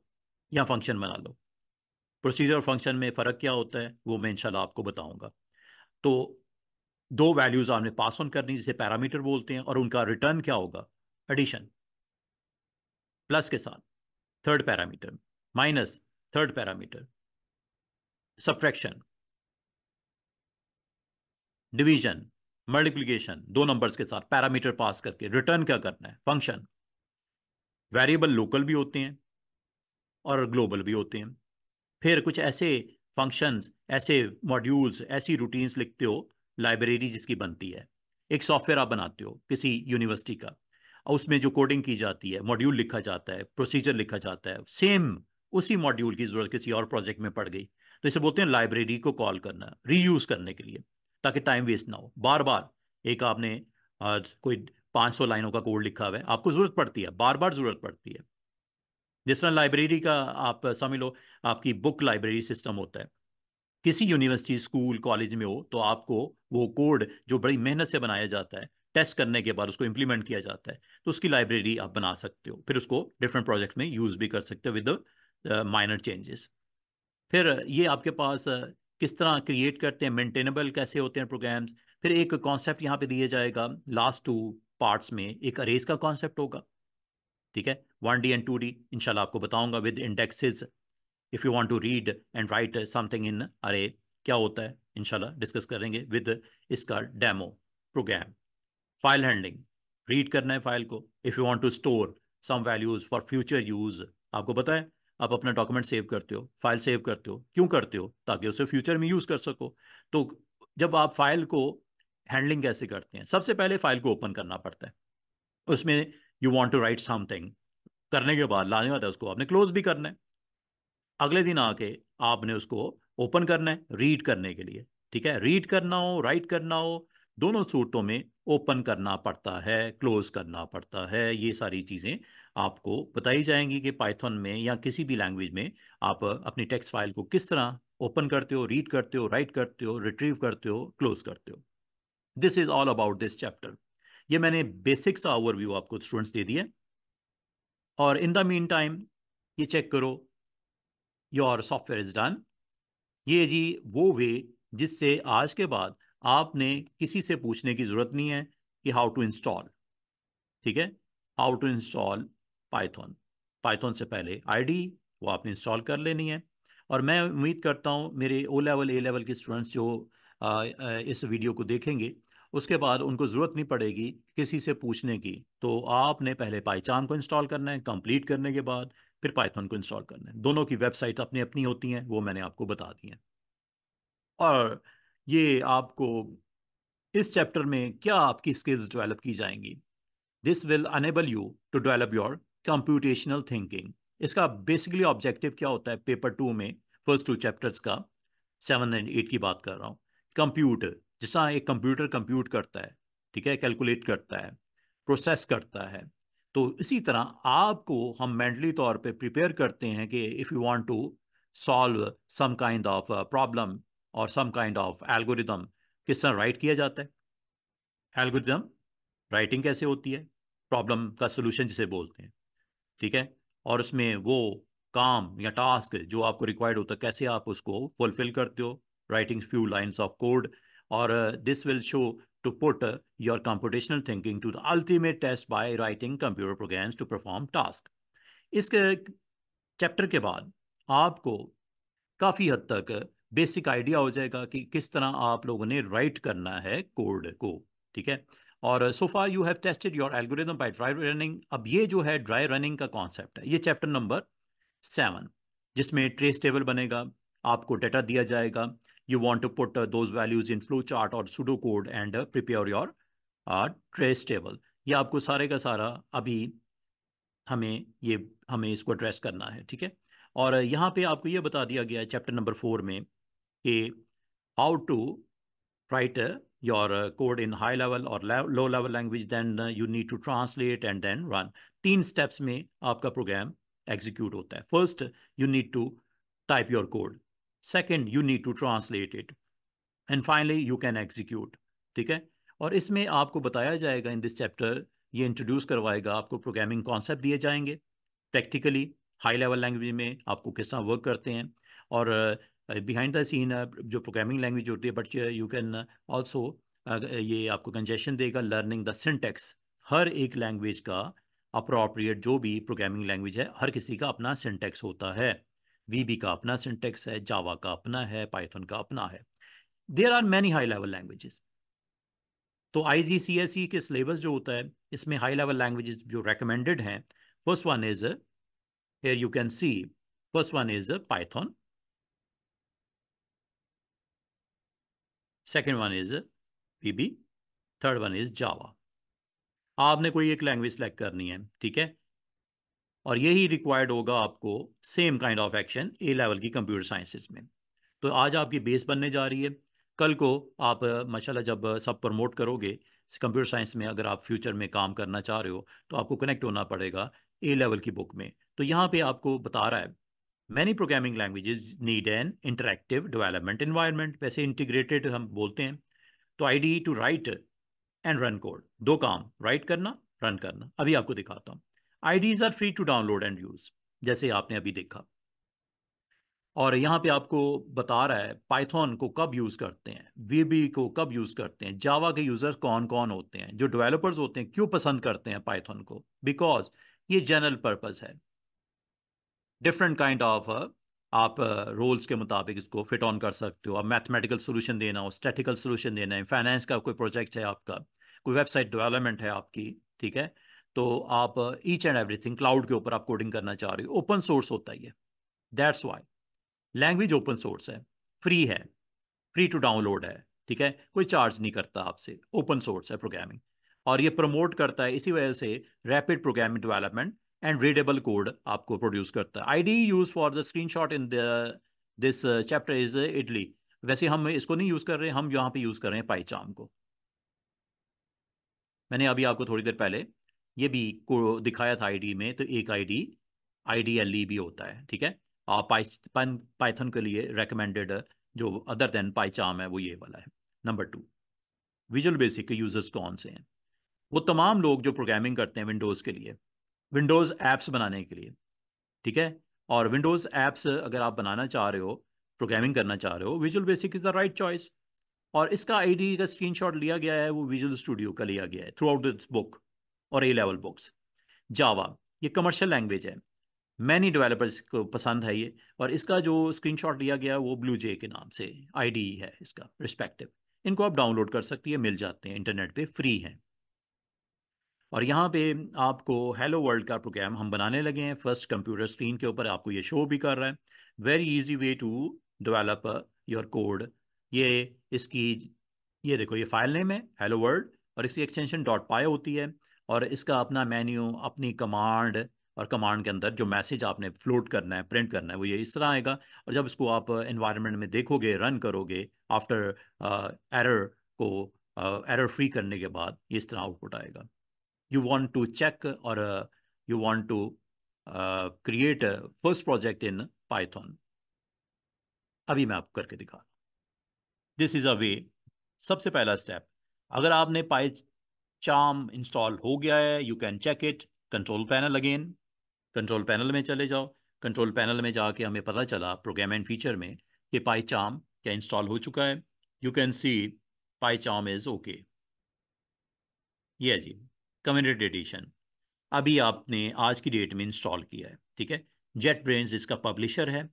या फंक्शन बना लो प्रोसीजर और फंक्शन में फ़र्क क्या होता है वो मैं इनशाला आपको बताऊंगा तो दो वैल्यूज आपने पास ऑन करनी जिसे पैरामीटर बोलते हैं और उनका रिटर्न क्या होगा एडिशन प्लस के साथ third parameter minus third parameter subtraction division multiplication दो नंबर्स के साथ पैरामीटर पास करके रिटर्न क्या करना है फंक्शन वेरिएबल लोकल भी होते हैं और ग्लोबल भी होते हैं फिर कुछ ऐसे फंक्शंस ऐसे मॉड्यूल्स ऐसी रूटीन्स लिखते हो लाइब्रेरी जिसकी बनती है एक सॉफ्टवेयर आप बनाते हो किसी यूनिवर्सिटी का और उसमें जो कोडिंग की जाती है मॉड्यूल लिखा जाता है प्रोसीजर लिखा जाता है सेम उसी मॉड्यूल की जरूरत किसी और प्रोजेक्ट में पड़ गई तो इसे बोलते हैं लाइब्रेरी को कॉल करना रीयूज करने के लिए ताकि टाइम वेस्ट ना हो बार बार एक आपने आज कोई 500 लाइनों का कोड लिखा हुआ है आपको जरूरत पड़ती है बार बार जरूरत पड़ती है जिस तरह लाइब्रेरी का आप समझ लो आपकी बुक लाइब्रेरी सिस्टम होता है किसी यूनिवर्सिटी स्कूल कॉलेज में हो तो आपको वो कोड जो बड़ी मेहनत से बनाया जाता है टेस्ट करने के बाद उसको इम्प्लीमेंट किया जाता है तो उसकी लाइब्रेरी आप बना सकते हो फिर उसको डिफरेंट प्रोजेक्ट्स में यूज़ भी कर सकते हो विद माइनर चेंजेस फिर ये आपके पास uh, किस तरह क्रिएट करते हैं मेंटेनेबल कैसे होते हैं प्रोग्राम्स फिर एक कॉन्सेप्ट यहाँ पे दिया जाएगा लास्ट टू पार्ट्स में एक अरेज का कॉन्सेप्ट होगा ठीक है one D and two D इनशाला आपको बताऊंगा with indexes if you want to read and write something in अरे क्या होता है इनशाला डिस्कस करेंगे विद इसका demo program file handling read करना है फाइल को if you want to store some values for future use आपको पता है आप अपना डॉक्यूमेंट सेव करते हो फाइल सेव करते हो क्यों करते हो ताकि उसे फ्यूचर में यूज़ कर सको तो जब आप फाइल को हैंडलिंग कैसे करते हैं सबसे पहले फाइल को ओपन करना पड़ता है उसमें you want to write something करने के बाद लाने बाद उसको आपने क्लोज भी करना है अगले दिन आके आपने उसको ओपन करना है रीड करने के लिए ठीक है रीड करना हो राइट करना हो दोनों सूरतों में ओपन करना पड़ता है क्लोज करना पड़ता है ये सारी चीज़ें आपको बताई जाएंगी कि पाइथन में या किसी भी लैंग्वेज में आप अपनी टेक्स्ट फाइल को किस तरह ओपन करते हो रीड करते हो राइट करते हो रिट्रीव करते हो क्लोज करते हो this is all about this chapter ये मैंने बेसिक सा ओवरव्यू आपको स्टूडेंट्स दे दिए और इन द मीन टाइम ये चेक करो योर सॉफ्टवेयर इज डन ये जी वो वे जिससे आज के बाद आपने किसी से पूछने की ज़रूरत नहीं है कि हाउ टू इंस्टॉल ठीक है how to install Python Python से पहले आईडी वो आपने इंस्टॉल कर लेनी है और मैं उम्मीद करता हूँ मेरे ओ लेवल ए लेवल के स्टूडेंट्स जो इस वीडियो को देखेंगे उसके बाद उनको ज़रूरत नहीं पड़ेगी किसी से पूछने की तो आपने पहले पाईचान को इंस्टॉल करना है कंप्लीट करने के बाद फिर पाइथन को इंस्टॉल करना है दोनों की वेबसाइट अपनी अपनी होती हैं वो मैंने आपको बता दी हैं और ये आपको इस चैप्टर में क्या आपकी स्किल्स डेवलप की जाएंगी this will enable you to develop your computational thinking इसका बेसिकली ऑब्जेक्टिव क्या होता है पेपर टू में फर्स्ट टू चैप्टर्स का सेवन एंड एट की बात कर रहा हूँ कंप्यूटर जिसा एक कंप्यूटर कंप्यूट करता है ठीक है कैलकुलेट करता है प्रोसेस करता है तो इसी तरह आपको हम मेंटली तौर पे प्रिपेयर करते हैं कि if you want to solve some kind of problem और सम काइंड ऑफ एल्गोरिदम किस तरह राइट किया जाता है एल्गोरिदम राइटिंग कैसे होती है प्रॉब्लम का सोल्यूशन जिसे बोलते हैं ठीक है और उसमें वो काम या टास्क जो आपको रिक्वायर्ड होता है कैसे आप उसको फुलफिल करते हो writing few lines of code or uh, this will show to put uh, your computational thinking to the ultimate test by writing computer programs to perform task. इस uh, chapter ke baad aapko काफ़ी हद तक basic uh, idea हो जाएगा कि किस तरह आप लोगों ने राइट करना है कोड को ठीक है और so far you have tested your algorithm by dry running अब ये जो है ड्राई रनिंग का कॉन्सेप्ट है ये चैप्टर नंबर सेवन जिसमें ट्रेस टेबल बनेगा आपको डाटा दिया जाएगा you want to put uh, those values in flowchart or pseudo code and uh, prepare your uh, trace table. ये आपको सारे का सारा अभी हमें ये हमें इसको एड्रेस करना है ठीक है और यहाँ पे आपको ये बता दिया गया है चैप्टर नंबर फोर में कि how to write your code in high level और low level language then you need to translate and then run तीन स्टेप्स में आपका प्रोग्राम एग्जीक्यूट होता है first you need to type your code second you need to translate it and finally you can execute ठीक है और इसमें आपको बताया जाएगा इन दिस चैप्टर ये इंट्रोड्यूस करवाएगा आपको प्रोग्रामिंग कॉन्सेप्ट दिए जाएंगे प्रैक्टिकली हाई लेवल लैंग्वेज में आपको किस तरह वर्क करते हैं और बिहाइंड द सीन जो प्रोग्रामिंग लैंग्वेज होती है बट यू कैन ऑल्सो ये आपको कंजेशन देगा लर्निंग द सिंटेक्स हर एक लैंग्वेज का अप्रोप्रिएट जो भी प्रोग्रामिंग लैंग्वेज है हर किसी का अपना सिंटेक्स होता है वी का अपना सिंटेक्स है जावा का अपना है पाइथन का अपना है there are many high level languages तो आई जी सी एस ई के सिलेबस जो होता है इसमें हाई लेवल लैंग्वेजेस जो रेकमेंडेड हैं first one is here you can see first one is Python second one is V third one is Java आपने कोई एक लैंग्वेज सेलेक्ट करनी है ठीक है और यही रिक्वायर्ड होगा आपको same kind of action A level की कंप्यूटर साइंसिस में तो आज आपकी बेस बनने जा रही है कल को आप माशाल्लाह जब सब प्रमोट करोगे कंप्यूटर साइंस में अगर आप फ्यूचर में काम करना चाह रहे हो तो आपको कनेक्ट होना पड़ेगा ए लेवल की बुक में तो यहाँ पे आपको बता रहा है many programming languages need an interactive development environment वैसे इंटीग्रेटेड हम बोलते हैं तो I D to write and run code दो काम राइट करना रन करना अभी आपको दिखाता हूँ IDs are free to download and use जैसे आपने अभी देखा और यहाँ पे आपको बता रहा है पाइथन को कब यूज़ करते हैं वीबी को कब यूज़ करते हैं जावा के यूज़र्स कौन कौन होते हैं जो डेवलपर्स होते हैं क्यों पसंद करते हैं पाइथन को बिकॉज ये जनरल पर्पज है डिफरेंट काइंड ऑफ आप रोल्स uh, के मुताबिक इसको फिट ऑन कर सकते हो आप मैथमेटिकल सोल्यूशन देना हो स्टेटिकल सोल्यूशन देना है फाइनेंस का कोई प्रोजेक्ट है आपका कोई वेबसाइट डेवलपमेंट है आपकी ठीक है तो आप ईच एंड एवरीथिंग क्लाउड के ऊपर आप कोडिंग करना चाह रहे हो ओपन सोर्स होता ही है that's why language open source है फ्री है फ्री टू डाउनलोड है ठीक है कोई चार्ज नहीं करता आपसे ओपन सोर्स है प्रोग्रामिंग और ये प्रमोट करता है इसी वजह से rapid programming development and readable code आपको प्रोड्यूस करता है I D use for the screenshot in this chapter is IDLE वैसे हम इसको नहीं यूज़ कर रहे हम यहाँ पे यूज़ कर रहे हैं पाईचाम को मैंने अभी आपको थोड़ी देर पहले ये भी को दिखाया था आईडी में तो एक आईडी आईडीएलई e भी होता है ठीक है और पाइथन पाइथन के लिए रेकमेंडेड जो अदर देन पाइचाम है वो ये वाला है नंबर टू विजुअल बेसिक के यूजर्स कौन से हैं वो तमाम लोग जो प्रोग्रामिंग करते हैं विंडोज़ के लिए विंडोज़ एप्स बनाने के लिए ठीक है और विंडोज़ एप्स अगर आप बनाना चाह रहे हो प्रोग्रामिंग करना चाह रहे हो Visual Basic is the right choice और इसका आईडी का स्क्रीनशॉट लिया गया है वो विजुअल स्टूडियो का लिया गया है थ्रू आउट दिस बुक और ए लेवल बुक्स जावा ये कमर्शियल लैंग्वेज है मैनी डेवलपर्स को पसंद है ये और इसका जो स्क्रीनशॉट लिया गया वो ब्लू जे के नाम से आईडी e है इसका रिस्पेक्टिव इनको आप डाउनलोड कर सकती है मिल जाते हैं इंटरनेट पे फ्री हैं और यहाँ पे आपको हेलो वर्ल्ड का प्रोग्राम हम बनाने लगे हैं फर्स्ट कंप्यूटर स्क्रीन के ऊपर आपको ये शो भी कर रहा है very easy way to develop your code ये इसकी ये देखो ये फाइल नेम है हेलो वर्ल्ड और इसकी एक्सटेंशन डॉट पाए होती है और इसका अपना मेन्यू अपनी कमांड और कमांड के अंदर जो मैसेज आपने फ्लोट करना है प्रिंट करना है वो ये इस तरह आएगा और जब इसको आप इन्वायरमेंट uh, में देखोगे रन करोगे आफ्टर एरर uh, को एरर uh, फ्री करने के बाद ये इस तरह आउटपुट आएगा यू वांट टू चेक और you want to create first project in Python अभी मैं आपको करके दिखा रहा हूँ दिस इज अ वे सबसे पहला स्टेप अगर आपने पाई चाम इंस्टॉल हो गया है you can check it control panel again control panel में चले जाओ कंट्रोल पैनल में जाके हमें पता चला प्रोग्राम एंड फीचर में कि पाई चाम क्या इंस्टॉल हो चुका है यू कैन सी पाई चाम इज़ ओके ये जी कम्युनिटी एडिशन अभी आपने आज की डेट में इंस्टॉल किया है ठीक है जेट ब्रेन इसका पब्लिशर है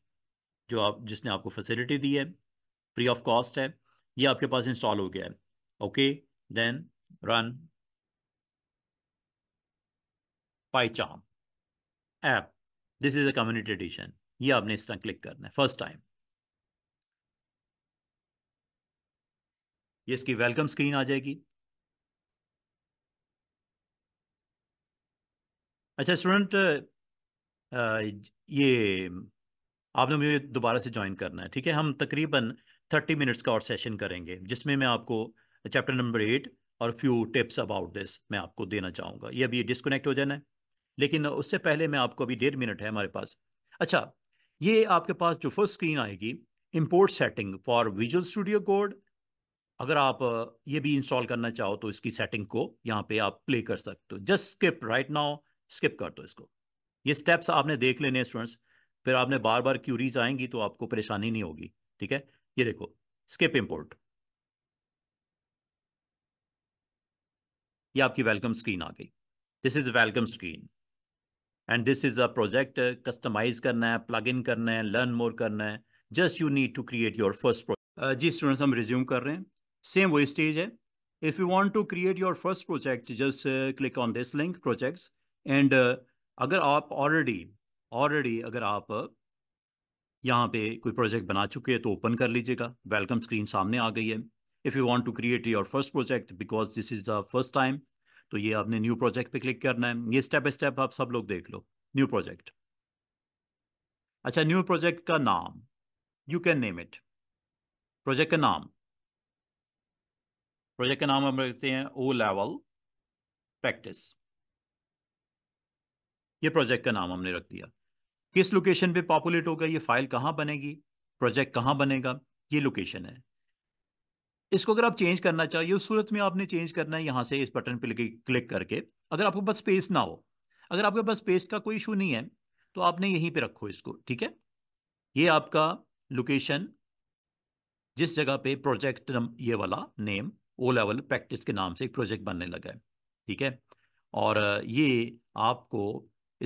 जो आप जिसने आपको फैसिलिटी दी है फ्री ऑफ कॉस्ट है ये आपके पास इंस्टॉल हो गया है okay then run PyCharm app this is a community edition ये आपने इस तरह क्लिक करना है फर्स्ट टाइम ये इसकी वेलकम स्क्रीन आ जाएगी अच्छा स्टूडेंट ये आपने मुझे दोबारा से ज्वाइन करना है ठीक है हम तकरीबन थर्टी मिनट्स का और सेशन करेंगे जिसमें मैं आपको चैप्टर नंबर एट और फ्यू टिप्स अबाउट दिस मैं आपको देना चाहूंगा ये अभी डिस्कनेक्ट हो जाना है लेकिन उससे पहले मैं आपको अभी डेढ़ मिनट है हमारे पास अच्छा ये आपके पास जो फर्स्ट स्क्रीन आएगी import setting for Visual Studio Code अगर आप ये भी इंस्टॉल करना चाहो तो इसकी सेटिंग को यहाँ पे आप प्ले कर सकते हो just skip right now skip कर दो इसको ये स्टेप्स आपने देख लेने स्टूडेंट्स फिर आपने बार बार क्यूरीज आएंगी तो आपको परेशानी नहीं होगी ठीक है ये देखो स्किप इम्पोर्ट ये आपकी वेलकम स्क्रीन आ गई this is welcome screen and this is a project customize करना है प्लग इन करना है लर्न मोर करना है just you need to create your first project जी स्टूडेंट्स हम रिज्यूम कर रहे हैं सेम वही स्टेज है if you want to create your first project just click on this link projects and अगर आप ऑलरेडी ऑलरेडी अगर आप uh, यहाँ पे कोई प्रोजेक्ट बना चुके हैं तो ओपन कर लीजिएगा वेलकम स्क्रीन सामने आ गई है if you want to create your first project because this is the first time तो ये आपने न्यू प्रोजेक्ट पे क्लिक करना है ये स्टेप बाय स्टेप आप सब लोग देख लो न्यू प्रोजेक्ट अच्छा न्यू प्रोजेक्ट का नाम you can name it project का नाम प्रोजेक्ट का नाम हम रखते हैं ओ लेवल प्रैक्टिस ये प्रोजेक्ट का नाम हमने रख दिया किस लोकेशन पे पॉपुलेट होगा ये फाइल कहाँ बनेगी प्रोजेक्ट कहाँ बनेगा ये लोकेशन है इसको अगर आप चेंज करना चाहिए उस सूरत में आपने चेंज करना है यहाँ से इस बटन पर क्लिक करके अगर आपके पास स्पेस ना हो अगर आपके पास स्पेस का कोई इशू नहीं है तो आपने यहीं पे रखो इसको ठीक है ये आपका लोकेशन जिस जगह पे प्रोजेक्ट ये वाला नेम ओ लेवल प्रैक्टिस के नाम से एक प्रोजेक्ट बनने लगा है ठीक है और ये आपको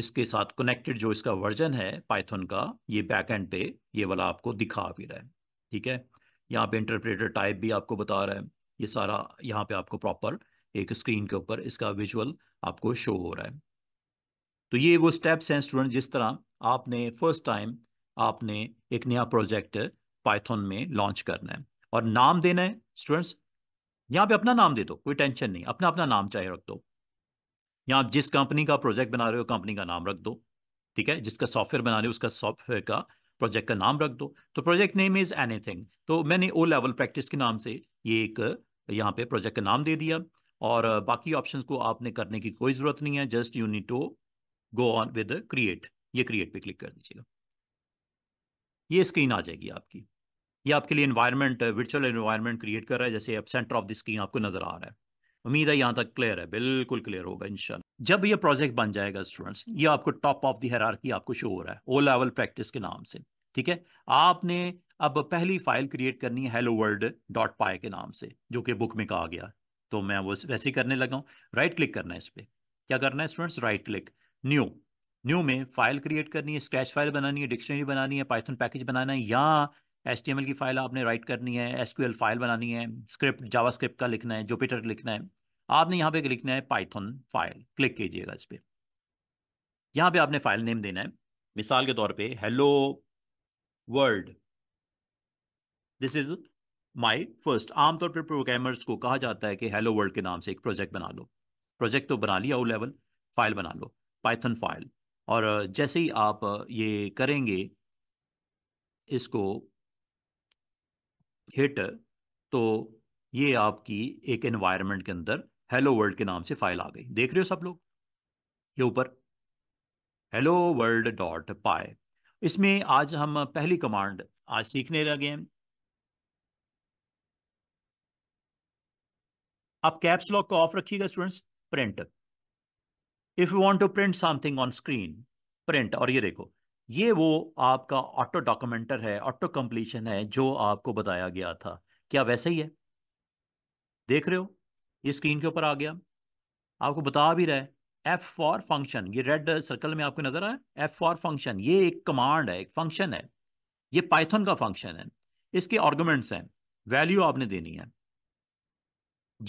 इसके साथ कनेक्टेड जो इसका वर्जन है पाइथन का ये बैक एंड पे ये वाला आपको दिखा भी रहा है ठीक है यहाँ पे इंटरप्रेटर टाइप भी आपको बता रहा है ये सारा यहाँ पे आपको प्रॉपर एक स्क्रीन के ऊपर इसका विजुअल आपको शो हो रहा है तो ये वो स्टेप्स हैं स्टूडेंट जिस तरह आपने फर्स्ट टाइम आपने एक नया प्रोजेक्ट पाइथन में लॉन्च करना है और नाम देना है स्टूडेंट्स यहाँ पे अपना नाम दे दो कोई टेंशन नहीं अपना अपना नाम चाहे रख दो यहाँ आप जिस कंपनी का प्रोजेक्ट बना रहे हो कंपनी का नाम रख दो ठीक है जिसका सॉफ्टवेयर बना रहे हो उसका सॉफ्टवेयर का प्रोजेक्ट का नाम रख दो तो प्रोजेक्ट नेम इज एनीथिंग तो मैंने ओ लेवल प्रैक्टिस के नाम से ये एक यहाँ पे प्रोजेक्ट का नाम दे दिया और बाकी ऑप्शन को आपने करने की कोई ज़रूरत नहीं है just you need to go on with create ये क्रिएट पे क्लिक कर दीजिएगा ये स्क्रीन आ जाएगी आपकी ये आपके लिए इन्वायरमेंट वर्चुअल इन्वायरमेंट क्रिएट कर रहा है जैसे अब सेंटर ऑफ द स्क्रीन आपको नज़र आ रहा है उम्मीद है यहाँ तक क्लियर है बिल्कुल क्लियर होगा इन जब ये प्रोजेक्ट बन जाएगा स्टूडेंट्स ये आपको टॉप ऑफ दी की आपको शो हो रहा है ओ लेवल प्रैक्टिस के नाम से ठीक है आपने अब पहली फाइल क्रिएट करनी है हेलो वर्ल्ड डॉट पाए के नाम से जो कि बुक में कहा गया तो मैं वो वैसे करने लगा हूँ राइट क्लिक करना है इस पर क्या करना है students right click new new में फाइल क्रिएट करनी है स्क्रैच फाइल बनानी है डिक्शनरी बनानी है पाइथन पैकेज बनाना है या एस की फाइल आपने राइट करनी है एस फाइल बनानी है स्क्रिप्ट जावा का लिखना है जुपिटर लिखना है आपने यहाँ पे लिखना है पाइथन फाइल क्लिक कीजिएगा इस पर यहाँ पे आपने फाइल नेम देना है मिसाल के तौर पे hello world this is my first आमतौर पर प्रोग्रामर्स को कहा जाता है कि हेलो वर्ल्ड के नाम से एक प्रोजेक्ट बना लो प्रोजेक्ट तो बना लिया ओ लेवल फाइल बना लो पाइथन फाइल और जैसे ही आप ये करेंगे इसको हिट तो ये आपकी एक एनवायरनमेंट के अंदर हेलो वर्ल्ड के नाम से फाइल आ गई देख रहे हो सब लोग ये ऊपर हेलो वर्ल्ड डॉट पाए इसमें आज हम पहली कमांड आज सीखने लगे हैं आप कैप्स लॉक को ऑफ रखिएगा students print if you want to print something on screen print और ये देखो ये वो आपका ऑटो डॉक्यूमेंटर है ऑटो कंप्लीशन है जो आपको बताया गया था क्या वैसे ही है देख रहे हो ये स्क्रीन के ऊपर आ गया आपको बता भी रहा है एफ फॉर फंक्शन ये रेड सर्कल में आपको नजर आया एफ फॉर फंक्शन ये एक कमांड है एक फंक्शन है ये पाइथन का फंक्शन है इसके ऑर्गूमेंट्स हैं वैल्यू आपने देनी है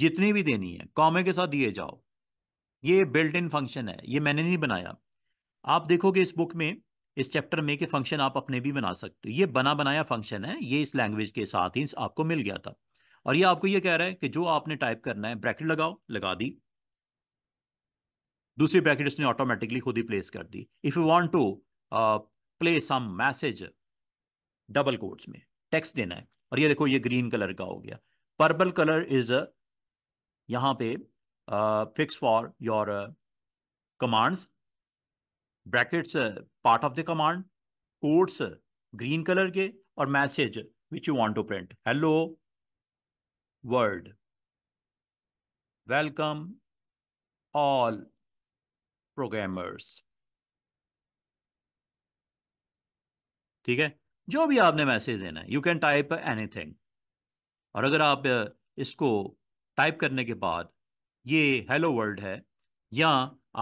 जितनी भी देनी है कॉमे के साथ दिए जाओ ये बिल्ट इन फंक्शन है ये मैंने नहीं बनाया आप देखोगे इस बुक में इस चैप्टर में के फंक्शन आप अपने भी बना सकते हो ये बना बनाया फंक्शन है ये इस लैंग्वेज के साथ ही आपको मिल गया था और ये आपको ये कह रहा है कि जो आपने टाइप करना है ब्रैकेट लगाओ लगा दी दूसरी ब्रैकेट उसने ऑटोमेटिकली खुद ही प्लेस कर दी if you want to play some message double quotes में टेक्स्ट देना है और ये देखो ये ग्रीन कलर का हो गया पर्पल कलर इज यहां पे fix for your commands brackets part of the command codes green colour के और message which you want to print hello world welcome all programmers ठीक है जो भी आपने मैसेज देना है यू कैन टाइप एनीथिंग और अगर आप इसको टाइप करने के बाद ये हेलो वर्ल्ड है या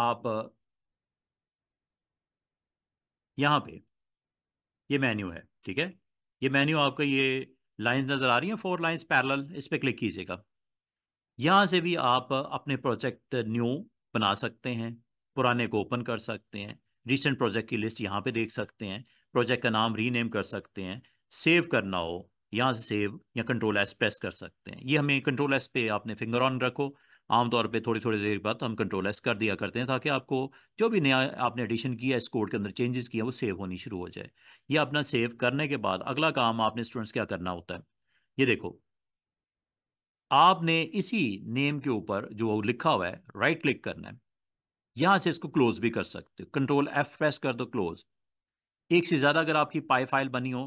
आप यहाँ पे ये मेन्यू है ठीक है ये मेन्यू आपका ये लाइंस नज़र आ रही हैं फोर लाइंस पैरेलल इस पर क्लिक कीजिएगा यहाँ से भी आप अपने प्रोजेक्ट न्यू बना सकते हैं पुराने को ओपन कर सकते हैं रिसेंट प्रोजेक्ट की लिस्ट यहाँ पे देख सकते हैं प्रोजेक्ट का नाम रीनेम कर सकते हैं सेव करना हो यहाँ से सेव या कंट्रोल एस प्रेस कर सकते हैं ये हमें कंट्रोल एस पे आपने फिंगर ऑन रखो आमतौर पे थोड़ी थोड़ी देर बाद हम कंट्रोल एस कर दिया करते हैं ताकि आपको जो भी नया आपने एडिशन किया इस कोड के अंदर चेंजेस किया वो सेव होनी शुरू हो जाए ये अपना सेव करने के बाद अगला काम आपने स्टूडेंट्स क्या करना होता है ये देखो आपने इसी नेम के ऊपर जो लिखा हुआ है राइट क्लिक करना है यहां से इसको क्लोज भी कर सकते हो कंट्रोल एफ प्रेस कर दो क्लोज एक से ज़्यादा अगर आपकी पाई फाइल बनी हो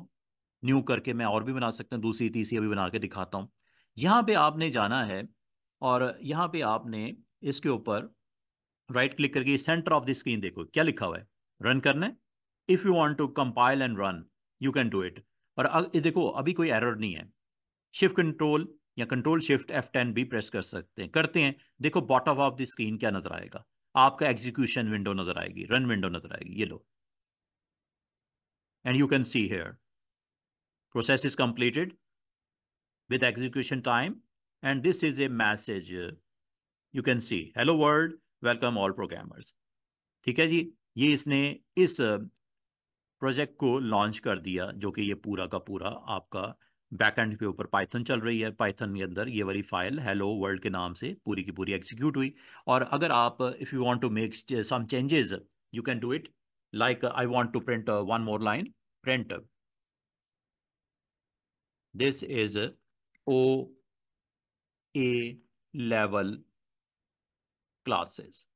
न्यू करके मैं और भी बना सकता हूँ दूसरी तीसरी अभी बना के दिखाता हूँ यहाँ पे आपने जाना है और यहाँ पे आपने इसके ऊपर राइट क्लिक करके सेंटर ऑफ द स्क्रीन देखो क्या लिखा हुआ है रन करना है if you want to compile and run you can do it और अग, देखो अभी कोई एरर नहीं है शिफ्ट कंट्रोल या कंट्रोल शिफ्ट एफ टेन भी प्रेस कर सकते हैं करते हैं देखो बॉटम ऑफ द स्क्रीन क्या नजर आएगा आपका एग्जीक्यूशन विंडो नजर आएगी रन विंडो नजर आएगी ये लो and you can see here process is completed with execution time and this is a message you can see hello world welcome all programmers ठीक है जी ये इसने इस प्रोजेक्ट uh, को लॉन्च कर दिया जो कि ये पूरा का पूरा आपका बैकएंड पे ऊपर पाइथन चल रही है पाइथन के अंदर ये वाली फाइल हेलो वर्ल्ड के नाम से पूरी की पूरी एग्जीक्यूट हुई और अगर आप if you want to make some changes you can do it like I want to print one more line print this is O A level classes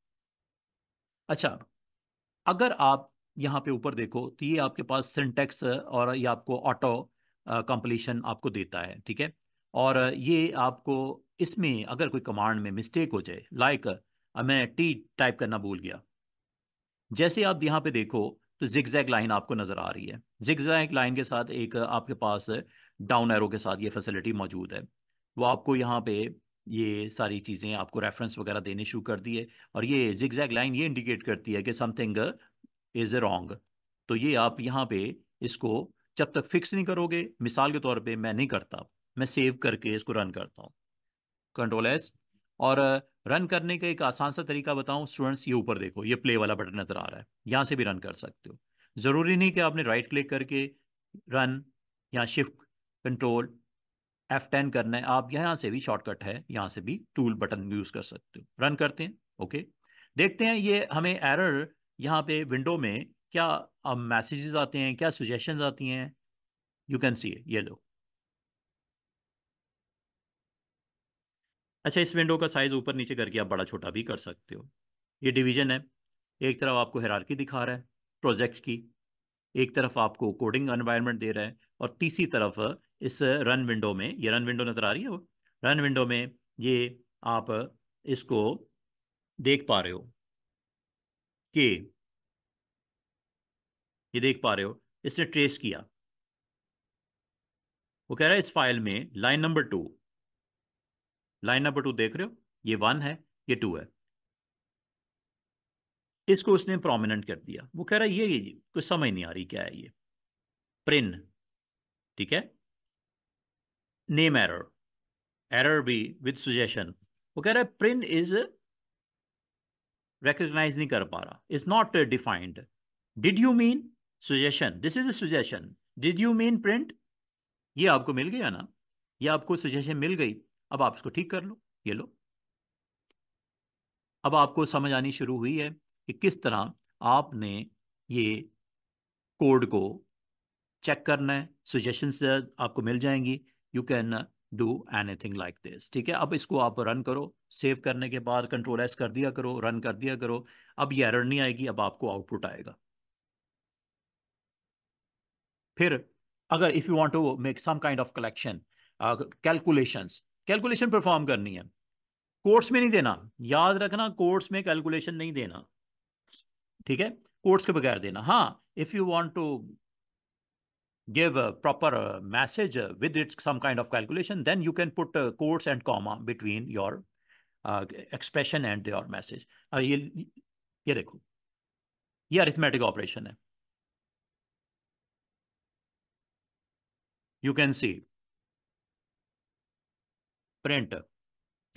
अच्छा अगर आप यहाँ पे ऊपर देखो तो ये आपके पास सिंटेक्स और ये आपको ऑटो कंपलीशन आपको देता है ठीक है और ये आपको इसमें अगर कोई कमांड में मिस्टेक हो जाए लाइक मैं टी टाइप करना भूल गया जैसे आप यहाँ पे देखो तो जिगजैग लाइन आपको नज़र आ रही है जिगजैग लाइन के साथ एक आपके पास डाउन एरो के साथ ये फैसिलिटी मौजूद है वो आपको यहाँ पे ये सारी चीज़ें आपको रेफरेंस वगैरह देने शुरू कर दिए और ये जिगजैग लाइन ये इंडिकेट करती है कि समथिंग इज़ रॉन्ग तो ये आप यहाँ पे इसको जब तक फिक्स नहीं करोगे मिसाल के तौर पे मैं नहीं करता मैं सेव करके इसको रन करता हूँ कंट्रोल एस और रन करने का एक आसान सा तरीका बताऊं स्टूडेंट्स ये ऊपर देखो ये प्ले वाला बटन नज़र आ रहा है यहाँ से भी रन कर सकते हो ज़रूरी नहीं कि आपने राइट क्लिक करके रन या शिफ्ट कंट्रोल एफ टेन करना है आप यहाँ से भी शॉर्टकट है यहाँ से भी टूल बटन यूज़ कर सकते हो रन करते हैं ओके देखते हैं ये हमें एरर यहाँ पे विंडो में क्या अब मैसेजेस आते हैं क्या सुजेशन आती हैं यू कैन सी ये लो अच्छा इस विंडो का साइज ऊपर नीचे करके आप बड़ा छोटा भी कर सकते हो ये डिवीजन है एक तरफ आपको हेरारकी दिखा रहा है प्रोजेक्ट की एक तरफ आपको कोडिंग एनवायरनमेंट दे रहा है और तीसरी तरफ इस रन विंडो में ये रन विंडो नज़र आ रही है वो रन विंडो में ये आप इसको देख पा रहे हो कि ये देख पा रहे हो इसने ट्रेस किया वो कह रहा है इस फाइल में line number two line number two देख रहे हो ये वन है ये टू है इसको उसने प्रोमिनेंट कर दिया वो कह रहा है ये, ये कुछ समझ नहीं आ रही क्या है ये प्रिन ठीक है नेम एरर एरर भी विद सुजेशन वो कह रहा है प्रिंट इज रिकग्नाइज नहीं कर पा रहा is not defined did you mean suggestion this is a suggestion did you mean print ये आपको मिल गया ना ये आपको सुजेशन मिल गई अब आप इसको ठीक कर लो ये लो अब आपको समझ आनी शुरू हुई है कि किस तरह आपने ये कोड को चेक करना है सुजेशन आपको मिल जाएंगी you can do anything like this ठीक है अब इसको आप रन करो सेव करने के बाद कंट्रोल एस कर दिया करो रन कर दिया करो अब ये एरर नहीं आएगी अब आपको आउटपुट आएगा फिर अगर if you want to make some kind of collection calculation calculation perform करनी है कोर्ट्स में नहीं देना याद रखना कोर्ट्स में कैलकुलेशन नहीं देना ठीक है कोर्ट्स के बगैर देना हाँ if you want to give proper message with its some kind of calculation then you can put quotes and comma between your expression and your message ये ये देखो ये अरिथमेटिक ऑपरेशन है यू कैन सी प्रिंट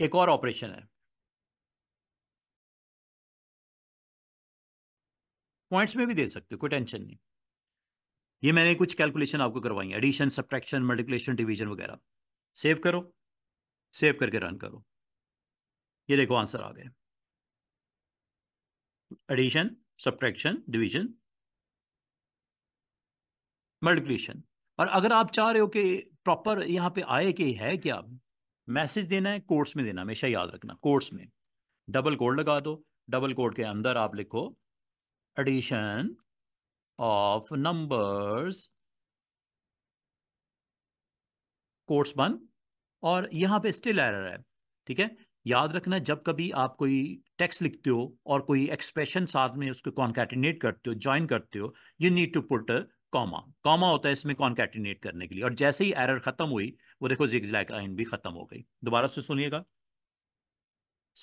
एक और operation है points में भी दे सकते हो कोई टेंशन नहीं ये मैंने कुछ कैलकुलेशन आपको करवाई है एडिशन सब्ट्रैक्शन मल्टीप्लिकेशन डिवीजन वगैरह सेव करो सेव करके रन करो ये देखो आंसर आ गए एडिशन सब्ट्रैक्शन डिवीजन मल्टीप्लिकेशन और अगर आप चाह रहे हो कि प्रॉपर यहाँ पे आए कि है क्या मैसेज देना है कोर्स में देना हमेशा याद रखना कोर्स में डबल कोड लगा दो डबल कोड के अंदर आप लिखो एडिशन ऑफ नंबर्स कोर्स बन और यहाँ पे स्टिल एरर है ठीक है याद रखना जब कभी आप कोई टेक्स्ट लिखते हो और कोई एक्सप्रेशन साथ में उसको कॉन्कैटिनेट करते हो ज्वाइन करते हो you need to put comma comma होता है इसमें कॉन्केटिनेट करने के लिए और जैसे ही एरर खत्म हुई वो देखो जिग जैक लाइन भी खत्म हो गई दोबारा से सुनिएगा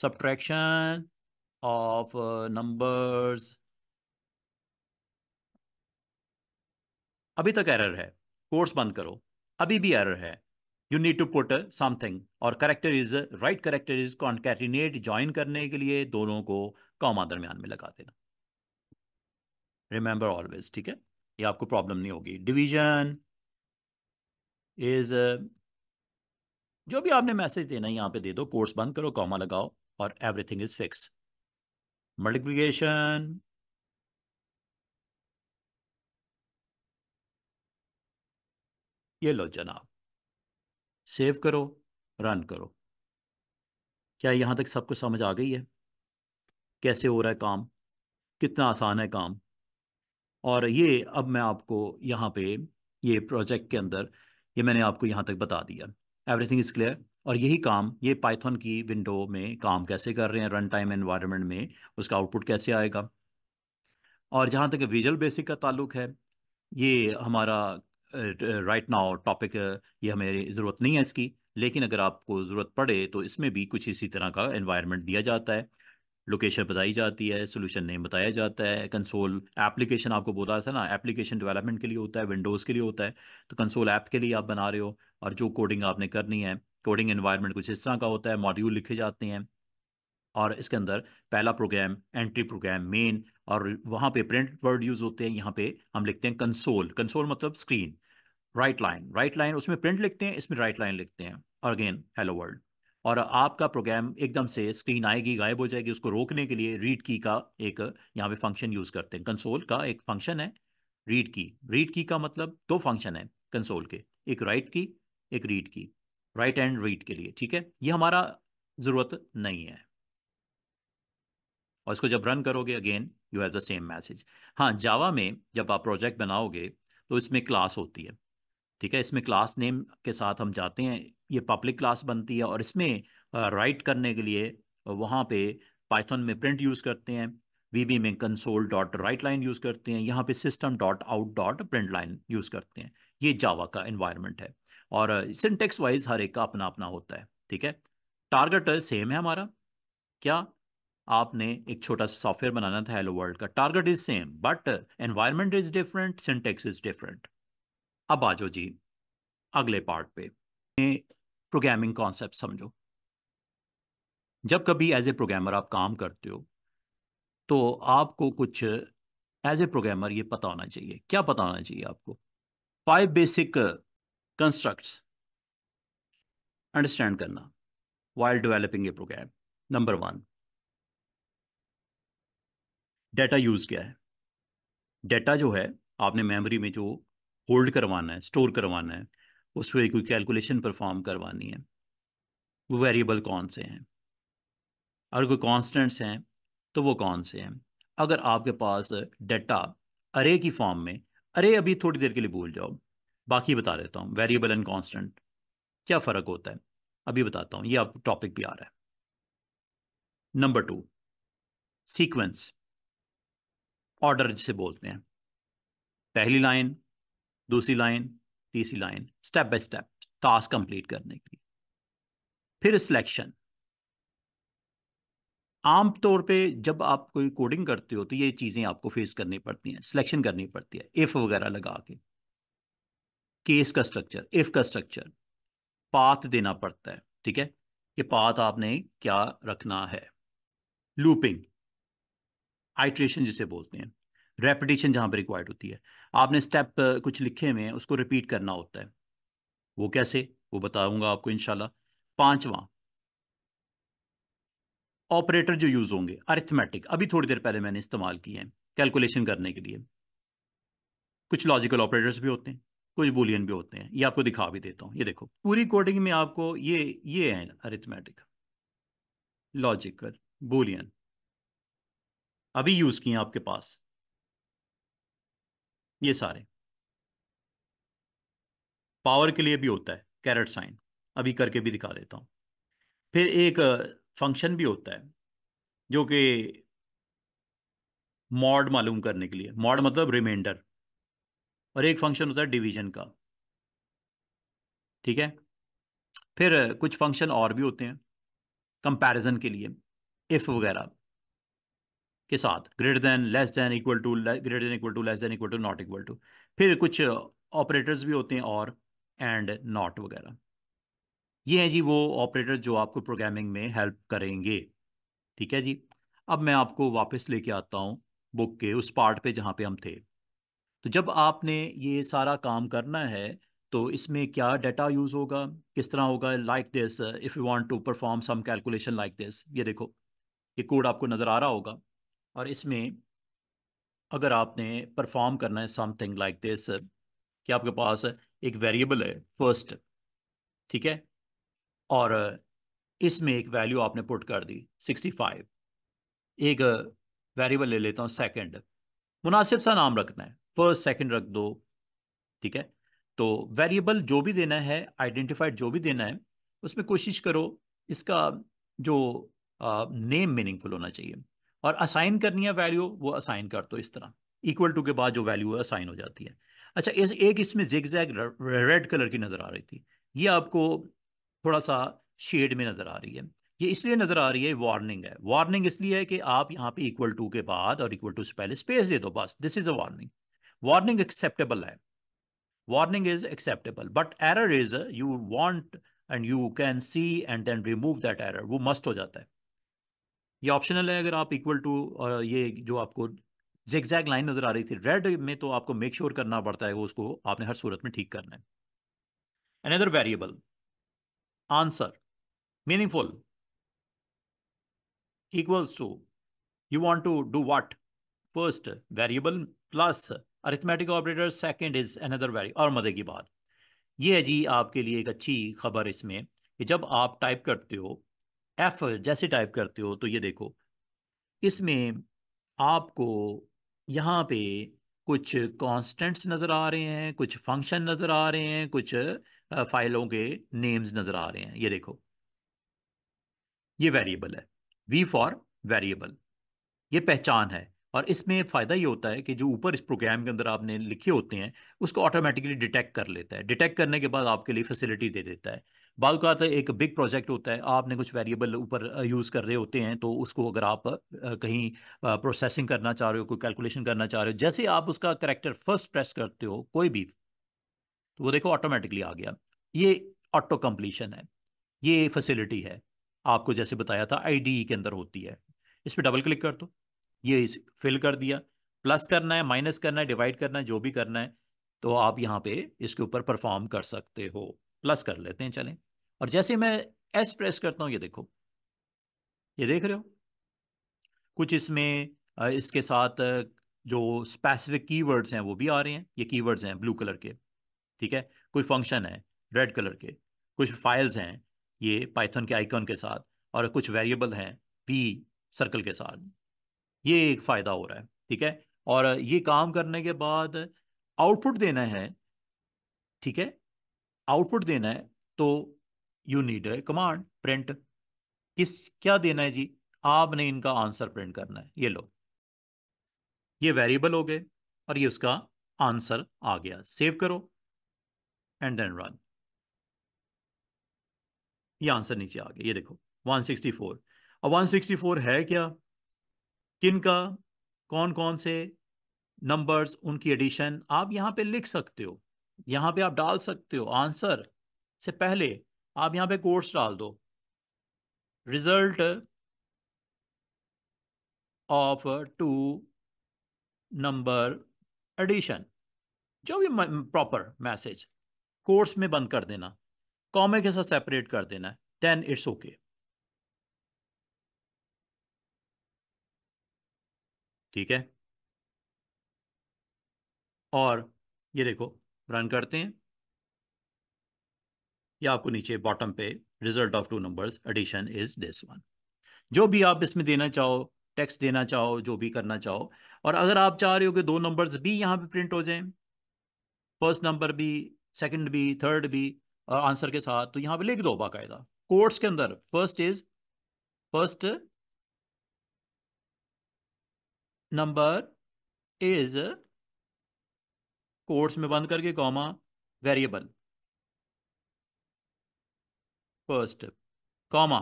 सब्ट्रैक्शन ऑफ नंबर्स अभी तक एरर है कोर्स बंद करो अभी भी एरर है you need to put something और character is right character is concatenate join करने के लिए दोनों को कॉमा दरमियान में लगा देना रिमेंबर ऑलवेज ठीक है ये आपको प्रॉब्लम नहीं होगी डिवीजन इज जो भी आपने मैसेज देना है यहाँ पे दे दो कोर्स बंद करो कॉमा लगाओ और एवरीथिंग इज फिक्स मल्टीप्लीकेशन ये लो जनाब सेव करो रन करो क्या यहाँ तक सबको समझ आ गई है कैसे हो रहा है काम कितना आसान है काम और ये अब मैं आपको यहाँ पे ये प्रोजेक्ट के अंदर ये मैंने आपको यहाँ तक बता दिया एवरीथिंग इज़ क्लियर और यही काम ये पाइथन की विंडो में काम कैसे कर रहे हैं रन टाइम एनवायरमेंट में उसका आउटपुट कैसे आएगा और जहाँ तक विजुअल बेसिक का ताल्लुक है ये हमारा राइट नाउ टॉपिक ये हमें ज़रूरत नहीं है इसकी लेकिन अगर आपको ज़रूरत पड़े तो इसमें भी कुछ इसी तरह का एनवायरनमेंट दिया जाता है लोकेशन बताई जाती है सोल्यूशन नेम बताया जाता है कंसोल एप्लीकेशन आपको बोला था ना एप्लीकेशन डेवलपमेंट के लिए होता है विंडोज़ के लिए होता है तो कंसोल ऐप के लिए आप बना रहे हो और जो कोडिंग आपने करनी है कोडिंग इन्वायरमेंट कुछ इस तरह का होता है मॉड्यूल लिखे जाते हैं और इसके अंदर पहला प्रोग्राम एंट्री प्रोग्राम मेन और वहाँ पे प्रिंट वर्ड यूज़ होते हैं यहाँ पे हम लिखते हैं कंसोल कंसोल मतलब screen write line write line उसमें प्रिंट लिखते हैं इसमें राइट लाइन लिखते हैं और अगेन हेलो वर्ल्ड और आपका प्रोग्राम एकदम से स्क्रीन आएगी गायब हो जाएगी उसको रोकने के लिए रीड की का एक यहाँ पे फंक्शन यूज़ करते हैं कंसोल का एक फंक्शन है रीड की रीड की का मतलब दो फंक्शन है कंसोल के एक राइट की एक रीड की राइट एंड रीड के लिए ठीक है ये हमारा ज़रूरत नहीं है और इसको जब रन करोगे again you have the same message हाँ जावा में जब आप प्रोजेक्ट बनाओगे तो इसमें क्लास होती है ठीक है इसमें क्लास नेम के साथ हम जाते हैं ये पब्लिक क्लास बनती है और इसमें राइट करने के लिए वहाँ पे पाइथन में प्रिंट यूज़ करते हैं वी में console dot write line use करते हैं यहाँ पे system dot out dot print line use करते हैं ये जावा का इन्वायरमेंट है और सिंटेक्स वाइज हर एक का अपना अपना होता है ठीक है टारगेट सेम है हमारा क्या आपने एक छोटा सा सॉफ्टवेयर बनाना था हेलो वर्ल्ड का target is same but environment is different syntax is different अब आ जाओ जी अगले पार्ट पे प्रोग्रामिंग कॉन्सेप्ट समझो जब कभी एज ए प्रोग्रामर आप काम करते हो तो आपको कुछ एज ए प्रोग्रामर ये पता होना चाहिए क्या पता होना चाहिए आपको फाइव बेसिक कंस्ट्रक्ट्स अंडरस्टैंड करना while developing a program number one data use क्या है डेटा जो है आपने मेमोरी में जो होल्ड करवाना है स्टोर करवाना है उस पर कोई कैलकुलेशन परफॉर्म करवानी है वो वेरिएबल कौन से हैं अगर कोई कॉन्स्टेंट्स हैं तो वो कौन से हैं अगर आपके पास डेटा अरे की फॉर्म में अरे अभी थोड़ी देर के लिए भूल जाओ बाकी बता देता हूँ वेरिएबल एंड कॉन्स्टेंट क्या फ़र्क होता है अभी बताता हूँ ये आप टॉपिक भी आ रहा है नंबर टू सीक्वेंस ऑर्डर जिसे बोलते हैं पहली लाइन दूसरी लाइन तीसरी line step by step task complete करने के लिए फिर सिलेक्शन आमतौर पे जब आप कोई कोडिंग करते हो तो ये चीज़ें आपको फेस करनी पड़ती हैं सिलेक्शन करनी पड़ती है इफ़ वगैरह लगा के केस का स्ट्रक्चर इफ़ का स्ट्रक्चर पाथ देना पड़ता है ठीक है कि पाथ आपने क्या रखना है लूपिंग आइट्रेशन जिसे बोलते हैं रेपिटेशन जहां पर रिक्वायर्ड होती है आपने स्टेप कुछ लिखे हुए हैं उसको रिपीट करना होता है वो कैसे वो बताऊंगा आपको इनशाला पांचवा ऑपरेटर जो यूज होंगे अरिथमेटिक अभी थोड़ी देर पहले मैंने इस्तेमाल किए हैं कैलकुलेशन करने के लिए कुछ लॉजिकल ऑपरेटर्स भी होते हैं कुछ बुलियन भी होते हैं ये आपको दिखा भी देता हूं ये देखो पूरी कोडिंग में आपको ये ये है अरिथमेटिक लॉजिकल बुलियन अभी यूज किए आपके पास ये सारे पावर के लिए भी होता है कैरेट साइन अभी करके भी दिखा देता हूं फिर एक फंक्शन भी होता है जो कि मॉड मालूम करने के लिए मॉड मतलब रिमाइंडर और एक फंक्शन होता है डिवीजन का ठीक है फिर कुछ फंक्शन और भी होते हैं कंपैरिजन के लिए इफ़ वगैरह के साथ greater than less than equal to greater than equal to less than equal to not equal to फिर कुछ ऑपरेटर्स भी होते हैं और एंड नॉट वगैरह ये हैं जी वो ऑपरेटर जो आपको प्रोग्रामिंग में हेल्प करेंगे ठीक है जी अब मैं आपको वापस लेके आता हूँ बुक के उस पार्ट पे जहाँ पे हम थे तो जब आपने ये सारा काम करना है तो इसमें क्या डाटा यूज़ होगा किस तरह होगा like this if you want to perform some calculation like this ये देखो ये कोड आपको नज़र आ रहा होगा और इसमें अगर आपने परफॉर्म करना है समथिंग लाइक दिस कि आपके पास एक वेरिएबल है फर्स्ट ठीक है और इसमें एक वैल्यू आपने पुट कर दी 65 एक वेरिएबल ले लेता हूँ सेकंड मुनासिब सा नाम रखना है फर्स्ट सेकंड रख दो ठीक है तो वेरिएबल जो भी देना है आइडेंटिफाइड जो भी देना है उसमें कोशिश करो इसका जो नेम मीनिंगफुल होना चाहिए और असाइन करनी है वैल्यू वो असाइन कर दो इस तरह इक्वल टू के बाद जो वैल्यू है असाइन हो जाती है अच्छा इस एक इसमें जिग जैग रेड कलर की नज़र आ रही थी ये आपको थोड़ा सा शेड में नज़र आ रही है ये इसलिए नज़र आ रही है वार्निंग है वार्निंग इसलिए है कि आप यहाँ पे इक्वल टू के बाद और इक्वल टू से पहले स्पेस दे दो बस this is a warning warning acceptable है warning is acceptable but error is you want and you can see and then remove that error वो मस्ट हो जाता है ये ऑप्शनल है अगर आप इक्वल टू ये जो आपको जेगजैग लाइन नज़र आ रही थी रेड में तो आपको मेक श्योर sure करना पड़ता है उसको आपने हर सूरत में ठीक करना है another variable answer meaningful equals to you want to do what first variable plus arithmetic operator second is another variable और मदे की बात ये है जी आपके लिए एक अच्छी खबर इसमें कि जब आप टाइप करते हो एफ जैसे टाइप करते हो तो ये देखो इसमें आपको यहाँ पे कुछ कांस्टेंट्स नज़र आ रहे हैं कुछ फंक्शन नज़र आ रहे हैं कुछ फाइलों के नेम्स नज़र आ रहे हैं ये देखो ये वेरिएबल है वी फॉर वेरिएबल ये पहचान है और इसमें फ़ायदा ये होता है कि जो ऊपर इस प्रोग्राम के अंदर आपने लिखे होते हैं उसको ऑटोमेटिकली डिटेक्ट कर लेता है डिटेक्ट करने के बाद आपके लिए फैसिलिटी दे देता है बाद का एक बिग प्रोजेक्ट होता है आपने कुछ वेरिएबल ऊपर यूज़ कर रहे होते हैं तो उसको अगर आप कहीं प्रोसेसिंग करना चाह रहे हो कोई कैलकुलेशन करना चाह रहे हो जैसे आप उसका करेक्टर फर्स्ट प्रेस करते हो कोई भी तो वो देखो ऑटोमेटिकली आ गया ये ऑटो कम्प्लीशन है ये फैसिलिटी है आपको जैसे बताया था आई के अंदर होती है इस पर डबल क्लिक कर दो ये फिल कर दिया प्लस करना है माइनस करना है डिवाइड करना है जो भी करना है तो आप यहाँ पे इसके ऊपर परफॉर्म कर सकते हो प्लस कर लेते हैं चलें और जैसे मैं एस प्रेस करता हूँ ये देखो ये देख रहे हो कुछ इसमें इसके साथ जो स्पेसिफिक कीवर्ड्स हैं वो भी आ रहे हैं ये कीवर्ड्स हैं ब्लू कलर के ठीक है कुछ फंक्शन है रेड कलर के कुछ फाइल्स हैं ये पाइथन के आइकन के साथ और कुछ वेरिएबल हैं पी सर्कल के साथ ये एक फ़ायदा हो रहा है ठीक है और ये काम करने के बाद आउटपुट देना है ठीक है आउटपुट देना है तो you need a command print किस क्या देना है जी आपने इनका आंसर प्रिंट करना है ये लो ये वेरिएबल हो गए और ये उसका आंसर आ गया सेव करो एंड देन रन ये आंसर नीचे आ गया ये देखो 164 अब 164 है क्या किन का कौन कौन से नंबर्स उनकी एडिशन आप यहां पे लिख सकते हो यहां पे आप डाल सकते हो आंसर से पहले आप यहां पे कोर्स डाल दो result of two number addition जो भी प्रॉपर मैसेज कोर्स में बंद कर देना कॉमे के साथ सेपरेट कर देना देन इट्स ओके ठीक है और ये देखो रन करते हैं या आपको नीचे बॉटम पे result of two numbers addition is this one जो भी आप इसमें देना चाहो टेक्स्ट देना चाहो जो भी करना चाहो और अगर आप चाह रहे हो कि दो नंबर्स भी यहाँ पे प्रिंट हो जाएं फर्स्ट नंबर भी सेकंड भी थर्ड भी और आंसर के साथ तो यहाँ पे लिख दो बाकायदा कोर्ट्स के अंदर first is first number is quotes में बंद करके comma variable first comma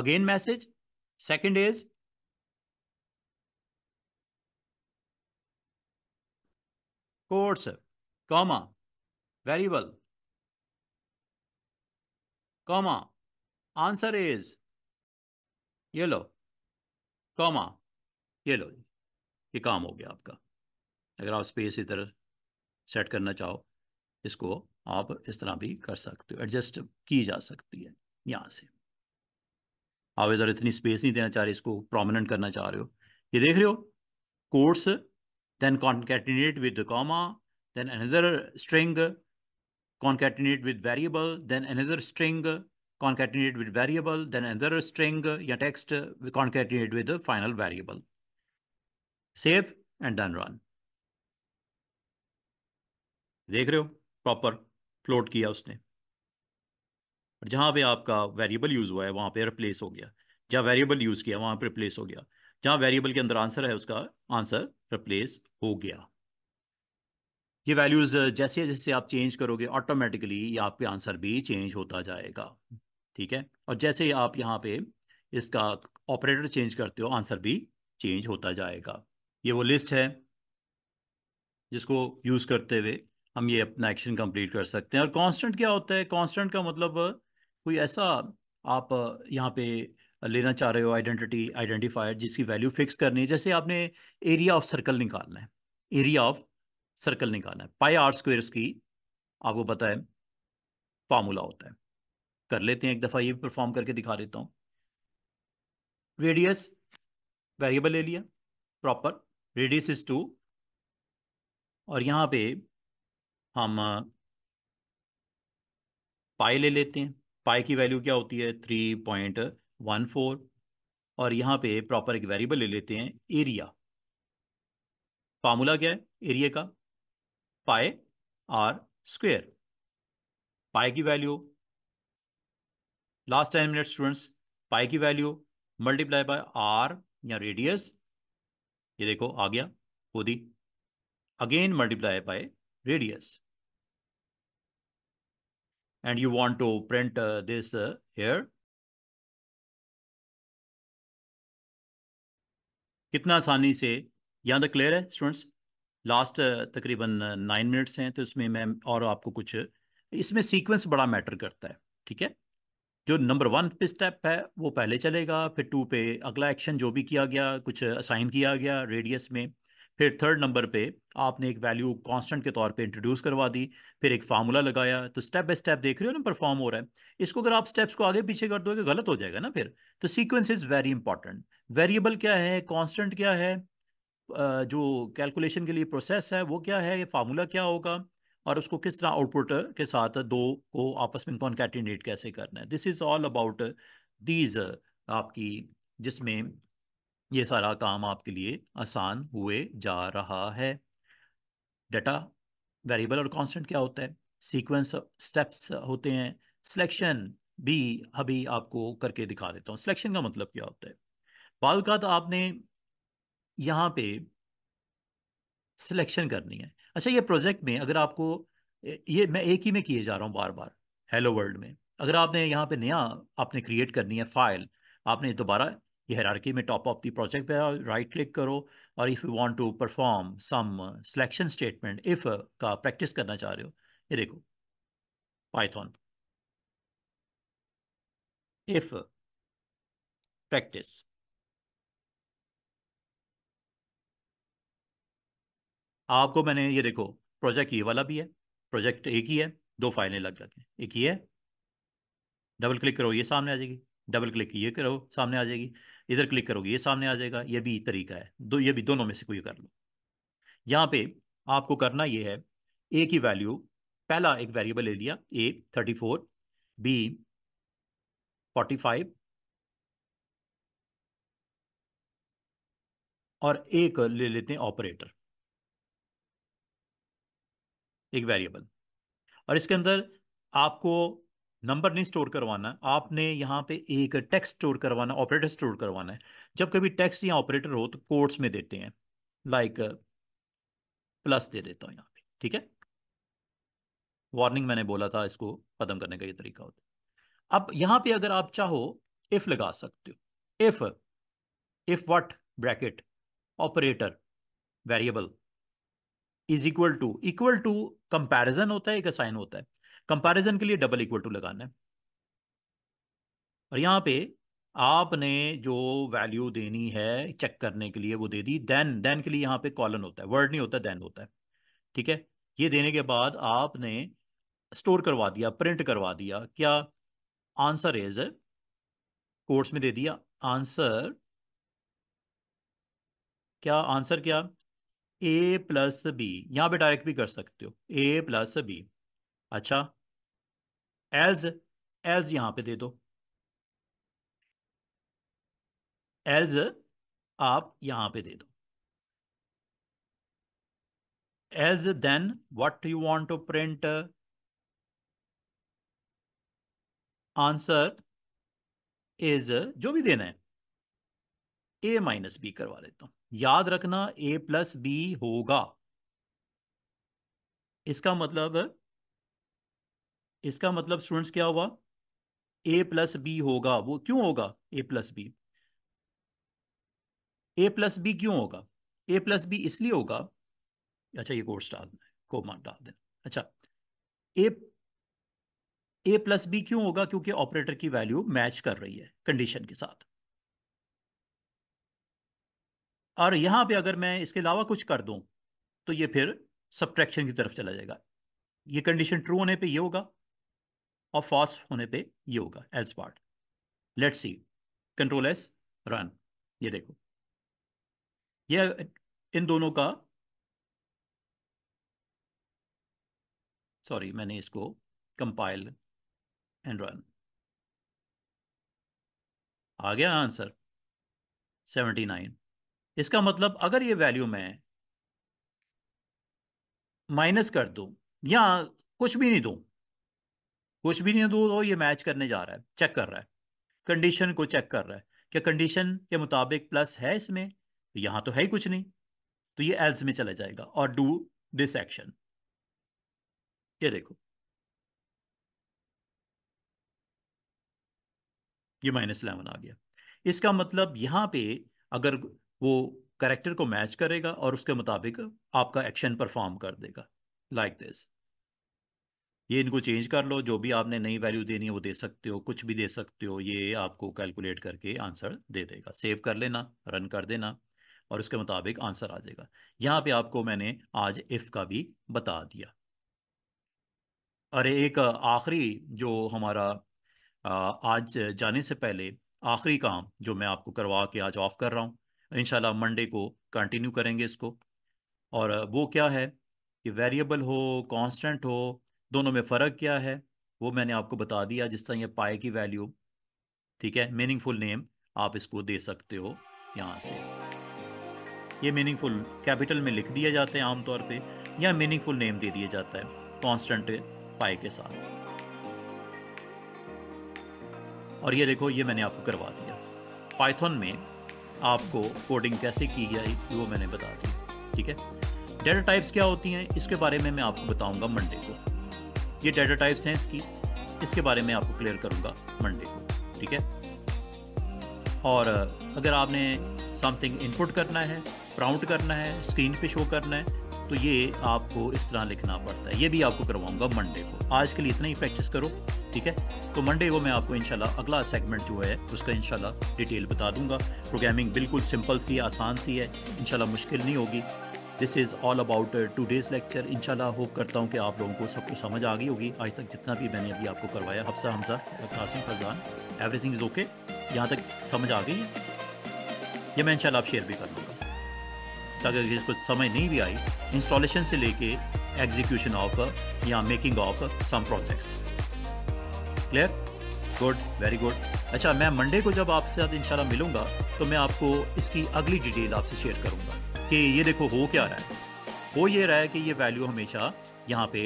again message second is course comma variable comma answer is yellow comma yellow लो ये काम हो गया आपका अगर आप स्पेस इधर सेट करना चाहो इसको आप इस तरह भी कर सकते हो एडजस्ट की जा सकती है यहाँ से आप इधर इतनी स्पेस नहीं देना चाह रहे इसको प्रोमिनेंट करना चाह रहे हो ये देख रहे हो quotes then concatenate with comma then another string concatenate with variable then another string concatenate with variable then another string या text concatenate with final variable save and done run देख रहे हो प्रॉपर प्लॉट किया उसने और जहां पे आपका वेरिएबल यूज़ हुआ है वहाँ पे रिप्लेस हो गया जहां वेरिएबल यूज़ किया वहां पे रिप्लेस हो गया जहां वेरिएबल के अंदर आंसर है उसका आंसर रिप्लेस हो गया ये वैल्यूज़ जैसे जैसे आप चेंज करोगे ऑटोमेटिकली ये आपके आंसर भी चेंज होता जाएगा ठीक है और जैसे ही आप यहाँ पे इसका ऑपरेटर चेंज करते हो आंसर भी चेंज होता जाएगा ये वो लिस्ट है जिसको यूज़ करते हुए हम ये अपना एक्शन कंप्लीट कर सकते हैं और कांस्टेंट क्या होता है कांस्टेंट का मतलब कोई ऐसा आप यहाँ पे लेना चाह रहे हो आइडेंटिटी आइडेंटिफायर जिसकी वैल्यू फिक्स करनी है जैसे आपने एरिया ऑफ सर्कल निकालना है एरिया ऑफ सर्कल निकालना है पाई आर स्क्वेयर की आपको पता है फार्मूला होता है कर लेते हैं एक दफ़ा ये परफॉर्म करके दिखा देता हूँ रेडियस वेरिएबल ले लिया प्रॉपर रेडियस इज टू और यहाँ पे हम पाई ले लेते हैं पाई की वैल्यू क्या होती है थ्री पॉइंट वन फोर और यहाँ पे प्रॉपर एक वेरिएबल ले लेते हैं एरिया फार्मूला क्या है एरिया का पाए आर स्क्वेयर पाए की value last ten minute students pi की वैल्यू मल्टीप्लाई बाय आर या रेडियस ये देखो आ गया खुद ही again multiply by radius and you want to print uh, this uh, here कितना आसानी से यहाँ तक क्लियर है स्टूडेंट्स लास्ट uh, तकरीबन नाइन uh, मिनट्स हैं तो इसमें मैं और आपको कुछ uh, इसमें सीक्वेंस बड़ा मैटर करता है ठीक है जो नंबर वन पे स्टेप है वो पहले चलेगा फिर टू पे अगला एक्शन जो भी किया गया कुछ असाइन किया गया रेडियस में फिर थर्ड नंबर पे आपने एक वैल्यू कांस्टेंट के तौर पे इंट्रोड्यूस करवा दी फिर एक फार्मूला लगाया तो स्टेप बाय स्टेप देख रहे हो ना परफॉर्म हो रहा है इसको अगर आप स्टेप्स को आगे पीछे कर दोगे गलत हो जाएगा ना फिर तो sequence is very important variable क्या है कॉन्स्टेंट क्या है जो कैलकुलेशन के लिए प्रोसेस है वो क्या है फार्मूला क्या होगा और उसको किस तरह आउटपुट के साथ दो को आपस में कॉन्कैटिनेट कैसे करना है this is all about these आपकी जिसमें ये सारा काम आपके लिए आसान हुए जा रहा है डाटा वेरिएबल और कांस्टेंट क्या होता है सीक्वेंस स्टेप्स होते हैं सिलेक्शन भी अभी आपको करके दिखा देता हूँ सिलेक्शन का मतलब क्या होता है बाल का तो आपने यहाँ पे सिलेक्शन करनी है अच्छा ये प्रोजेक्ट में अगर आपको ये मैं एक ही में किए जा रहा हूँ बार बार हेलो वर्ल्ड में अगर आपने यहाँ पे नया आपने क्रिएट करनी है फाइल आपने दोबारा ये हरारकी में टॉप ऑफ द प्रोजेक्ट पे राइट क्लिक करो और if you want to perform some selection statement if का प्रैक्टिस करना चाह रहे हो ये देखो पाइथन इफ प्रैक्टिस आपको मैंने ये देखो प्रोजेक्ट ये वाला भी है प्रोजेक्ट एक ही है दो फाइलें लग अलग हैं एक ही है डबल क्लिक करो ये सामने आ जाएगी डबल क्लिक ये करो सामने आ जाएगी इधर क्लिक करोगे ये सामने आ जाएगा ये भी तरीका है दो ये भी दोनों में से कोई कर लो यहाँ पे आपको करना ये है ए की वैल्यू पहला एक वेरिएबल ले लिया A thirty four B forty five और एक ले लेते हैं ऑपरेटर एक वेरिएबल और इसके अंदर आपको नंबर नहीं स्टोर करवाना आपने यहाँ पे एक टेक्स्ट स्टोर करवाना ऑपरेटर स्टोर करवाना है जब कभी टेक्स्ट या ऑपरेटर हो तो कोर्ट्स में देते हैं लाइक प्लस दे देता हूँ यहाँ पे ठीक है वार्निंग मैंने बोला था इसको खत्म करने का ये तरीका होता है अब यहाँ पे अगर आप चाहो इफ लगा सकते हो if if what bracket operator variable is equal to equal to comparison होता है एक असाइन होता है कंपैरिजन के लिए डबल इक्वल टू लगाना है और यहाँ पे आपने जो वैल्यू देनी है चेक करने के लिए वो दे दी देन देन के लिए यहाँ पे कॉलन होता है वर्ड नहीं होता देन होता है ठीक है ये देने के बाद आपने स्टोर करवा दिया प्रिंट करवा दिया क्या आंसर इज कोर्ट्स में दे दिया आंसर क्या आंसर क्या ए प्लस बी यहाँ पे डायरेक्ट भी कर सकते हो ए प्लस बी अच्छा एल्स एल्स यहां पे दे दो एल्स आप यहां पे दे दो else then what you want to print answer is जो भी देना है ए माइनस बी करवा लेता हूं याद रखना ए प्लस बी होगा इसका मतलब इसका मतलब स्टूडेंट्स क्या हुआ ए प्लस बी होगा वो क्यों होगा A plus B A plus B क्यों होगा ए प्लस बी इसलिए होगा अच्छा ये कोर्स डाल देना कोमा डाल देना अच्छा ए ए प्लस बी क्यों होगा क्योंकि ऑपरेटर की वैल्यू मैच कर रही है कंडीशन के साथ और यहां पे अगर मैं इसके अलावा कुछ कर दूं तो ये फिर सब्ट्रैक्शन की तरफ चला जाएगा ये कंडीशन ट्रू होने पे ये होगा और फॉल्स होने पे ये होगा else part let's see control S run ये देखो ये इन दोनों का सॉरी मैंने इसको कंपाइल एंड रन आ गया आंसर सेवेंटी नाइन इसका मतलब अगर ये वैल्यू मैं माइनस कर दूं या कुछ भी नहीं दूं कुछ भी नहीं दूर हो ये मैच करने जा रहा है चेक कर रहा है कंडीशन को चेक कर रहा है क्या कंडीशन के मुताबिक प्लस है इसमें यहां तो है ही कुछ नहीं तो ये एल्स में चला जाएगा और डू दिस एक्शन ये देखो ये माइनस इलेवन आ गया इसका मतलब यहां पे अगर वो करेक्टर को मैच करेगा और उसके मुताबिक आपका एक्शन परफॉर्म कर देगा लाइक like दिस ये इनको चेंज कर लो जो भी आपने नई वैल्यू देनी है वो दे सकते हो कुछ भी दे सकते हो ये आपको कैलकुलेट करके आंसर दे देगा सेव कर लेना रन कर देना और उसके मुताबिक आंसर आ जाएगा यहाँ पे आपको मैंने आज इफ़ का भी बता दिया अरे एक आखिरी जो हमारा आज जाने से पहले आखिरी काम जो मैं आपको करवा के आज ऑफ कर रहा हूँ इनशाला मंडे को कंटिन्यू करेंगे इसको और वो क्या है कि वेरिएबल हो कांस्टेंट हो दोनों में फ़र्क क्या है वो मैंने आपको बता दिया जिस तरह ये पाए की वैल्यू ठीक है मीनिंगफुल नेम आप इसको दे सकते हो यहाँ से ये मीनिंगफुल कैपिटल में लिख दिया जाते हैं आमतौर पे या मीनिंगफुल नेम दे दिया जाता है कांस्टेंट पाए के साथ और ये देखो ये मैंने आपको करवा दिया पाइथन में आपको कोडिंग कैसे की जाए वो मैंने बता दिया ठीक है डेटा टाइप्स क्या होती हैं इसके बारे में मैं आपको बताऊंगा मंडे को ये डेटा टाइप्स हैं इसकी इसके बारे में आपको क्लियर करूँगा मंडे को ठीक है और अगर आपने समथिंग इनपुट करना है प्राउंट करना है स्क्रीन पे शो करना है तो ये आपको इस तरह लिखना पड़ता है ये भी आपको करवाऊंगा मंडे को आज के लिए इतना ही प्रैक्टिस करो ठीक है तो मंडे को मैं आपको इनशाला अगला सेगमेंट जो है उसका इनशाला डिटेल बता दूंगा प्रोग्रामिंग बिल्कुल सिंपल सी आसान सी है इनशाला मुश्किल नहीं होगी this is all about two days lecture इंशाल्लाह होप करता हूँ कि आप लोगों को सब कुछ समझ आ गई होगी आज तक जितना भी मैंने अभी आपको करवाया Hafsa Hamza Qasim Faizan thing is okay यहाँ तक समझ आ गई ये मैं इनशाला आप शेयर भी कर लूँगा अगर जिसको समझ नहीं भी आई इंस्टॉलेशन से लेके एग्जीक्यूशन ऑफ या making of some projects clear good very good अच्छा मैं मंडे को जब आपसे इन इंशाल्लाह मिलूंगा तो मैं आपको इसकी अगली डिटेल आपसे शेयर करूंगा कि ये देखो हो क्या रहा है हो ये रहा है कि ये वैल्यू हमेशा यहाँ पे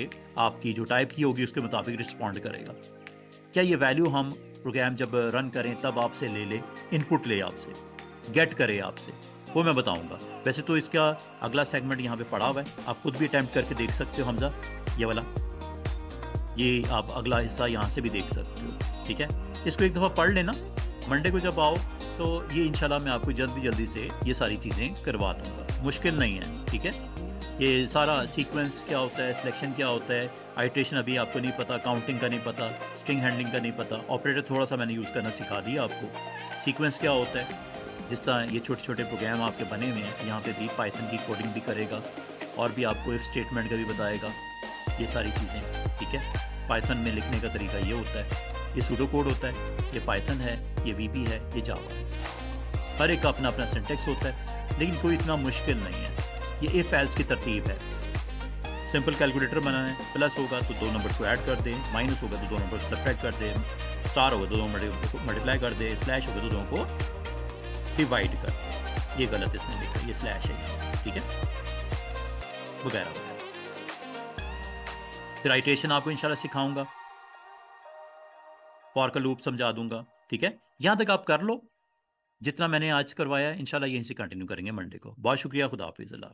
आपकी जो टाइप की होगी उसके मुताबिक रिस्पॉन्ड करेगा क्या ये वैल्यू हम प्रोग्राम जब रन करें तब आपसे ले ले इनपुट ले आपसे गेट करे आपसे वो मैं बताऊंगा वैसे तो इसका अगला सेगमेंट यहाँ पे पड़ा हुआ है आप खुद भी अटैम्प्ट करके देख सकते हो हमजा ये वाला ये आप अगला हिस्सा यहाँ से भी देख सकते हो ठीक है इसको एक दफ़ा पढ़ लेना मंडे को जब आओ तो ये इंशाल्लाह मैं आपको जल्दी जल्दी से ये सारी चीज़ें करवा दूँगा मुश्किल नहीं है ठीक है ये सारा सीक्वेंस क्या होता है सिलेक्शन क्या होता है आइट्रेशन अभी आपको नहीं पता काउंटिंग का नहीं पता स्ट्रिंग हैंडलिंग का नहीं पता ऑपरेटर थोड़ा सा मैंने यूज़ करना सिखा दिया आपको सीक्वेंस क्या होता है जिस तरह ये छोटे छोटे प्रोग्राम आपके बने हुए हैं यहाँ पे भी पाइथन की कोडिंग भी करेगा और भी आपको इफ स्टेटमेंट का भी बताएगा ये सारी चीज़ें ठीक है पाइथन में लिखने का तरीका ये होता है ये सूडो कोड होता है ये पाइथन है ये वी है ये जावा हर एक का अपना अपना सेंटेक्स होता है लेकिन कोई इतना मुश्किल नहीं है ये ए फाइल्स की तरतीब है सिंपल कैलकुलेटर बनाएं प्लस होगा तो दो नंबर को ऐड कर दें माइनस होगा तो दो नंबर को सब्ट्रैक्ट कर दें स्टार होगा तो दो नंबर को मल्टीप्लाई कर दें स्लैश होगा तो दोनों को डिवाइड कर दें ये गलत इसने लिखा ये स्लैश है ठीक है वगैरह वगैरह फिर आइटेशन आपको इंशाल्लाह सिखाऊंगा फॉर का लूप समझा दूंगा ठीक है यहां तक आप कर लो जितना मैंने आज करवाया इंशाल्लाह यहीं से कंटिन्यू करेंगे मंडे को बहुत शुक्रिया खुदा हाफिज़ अल्लाह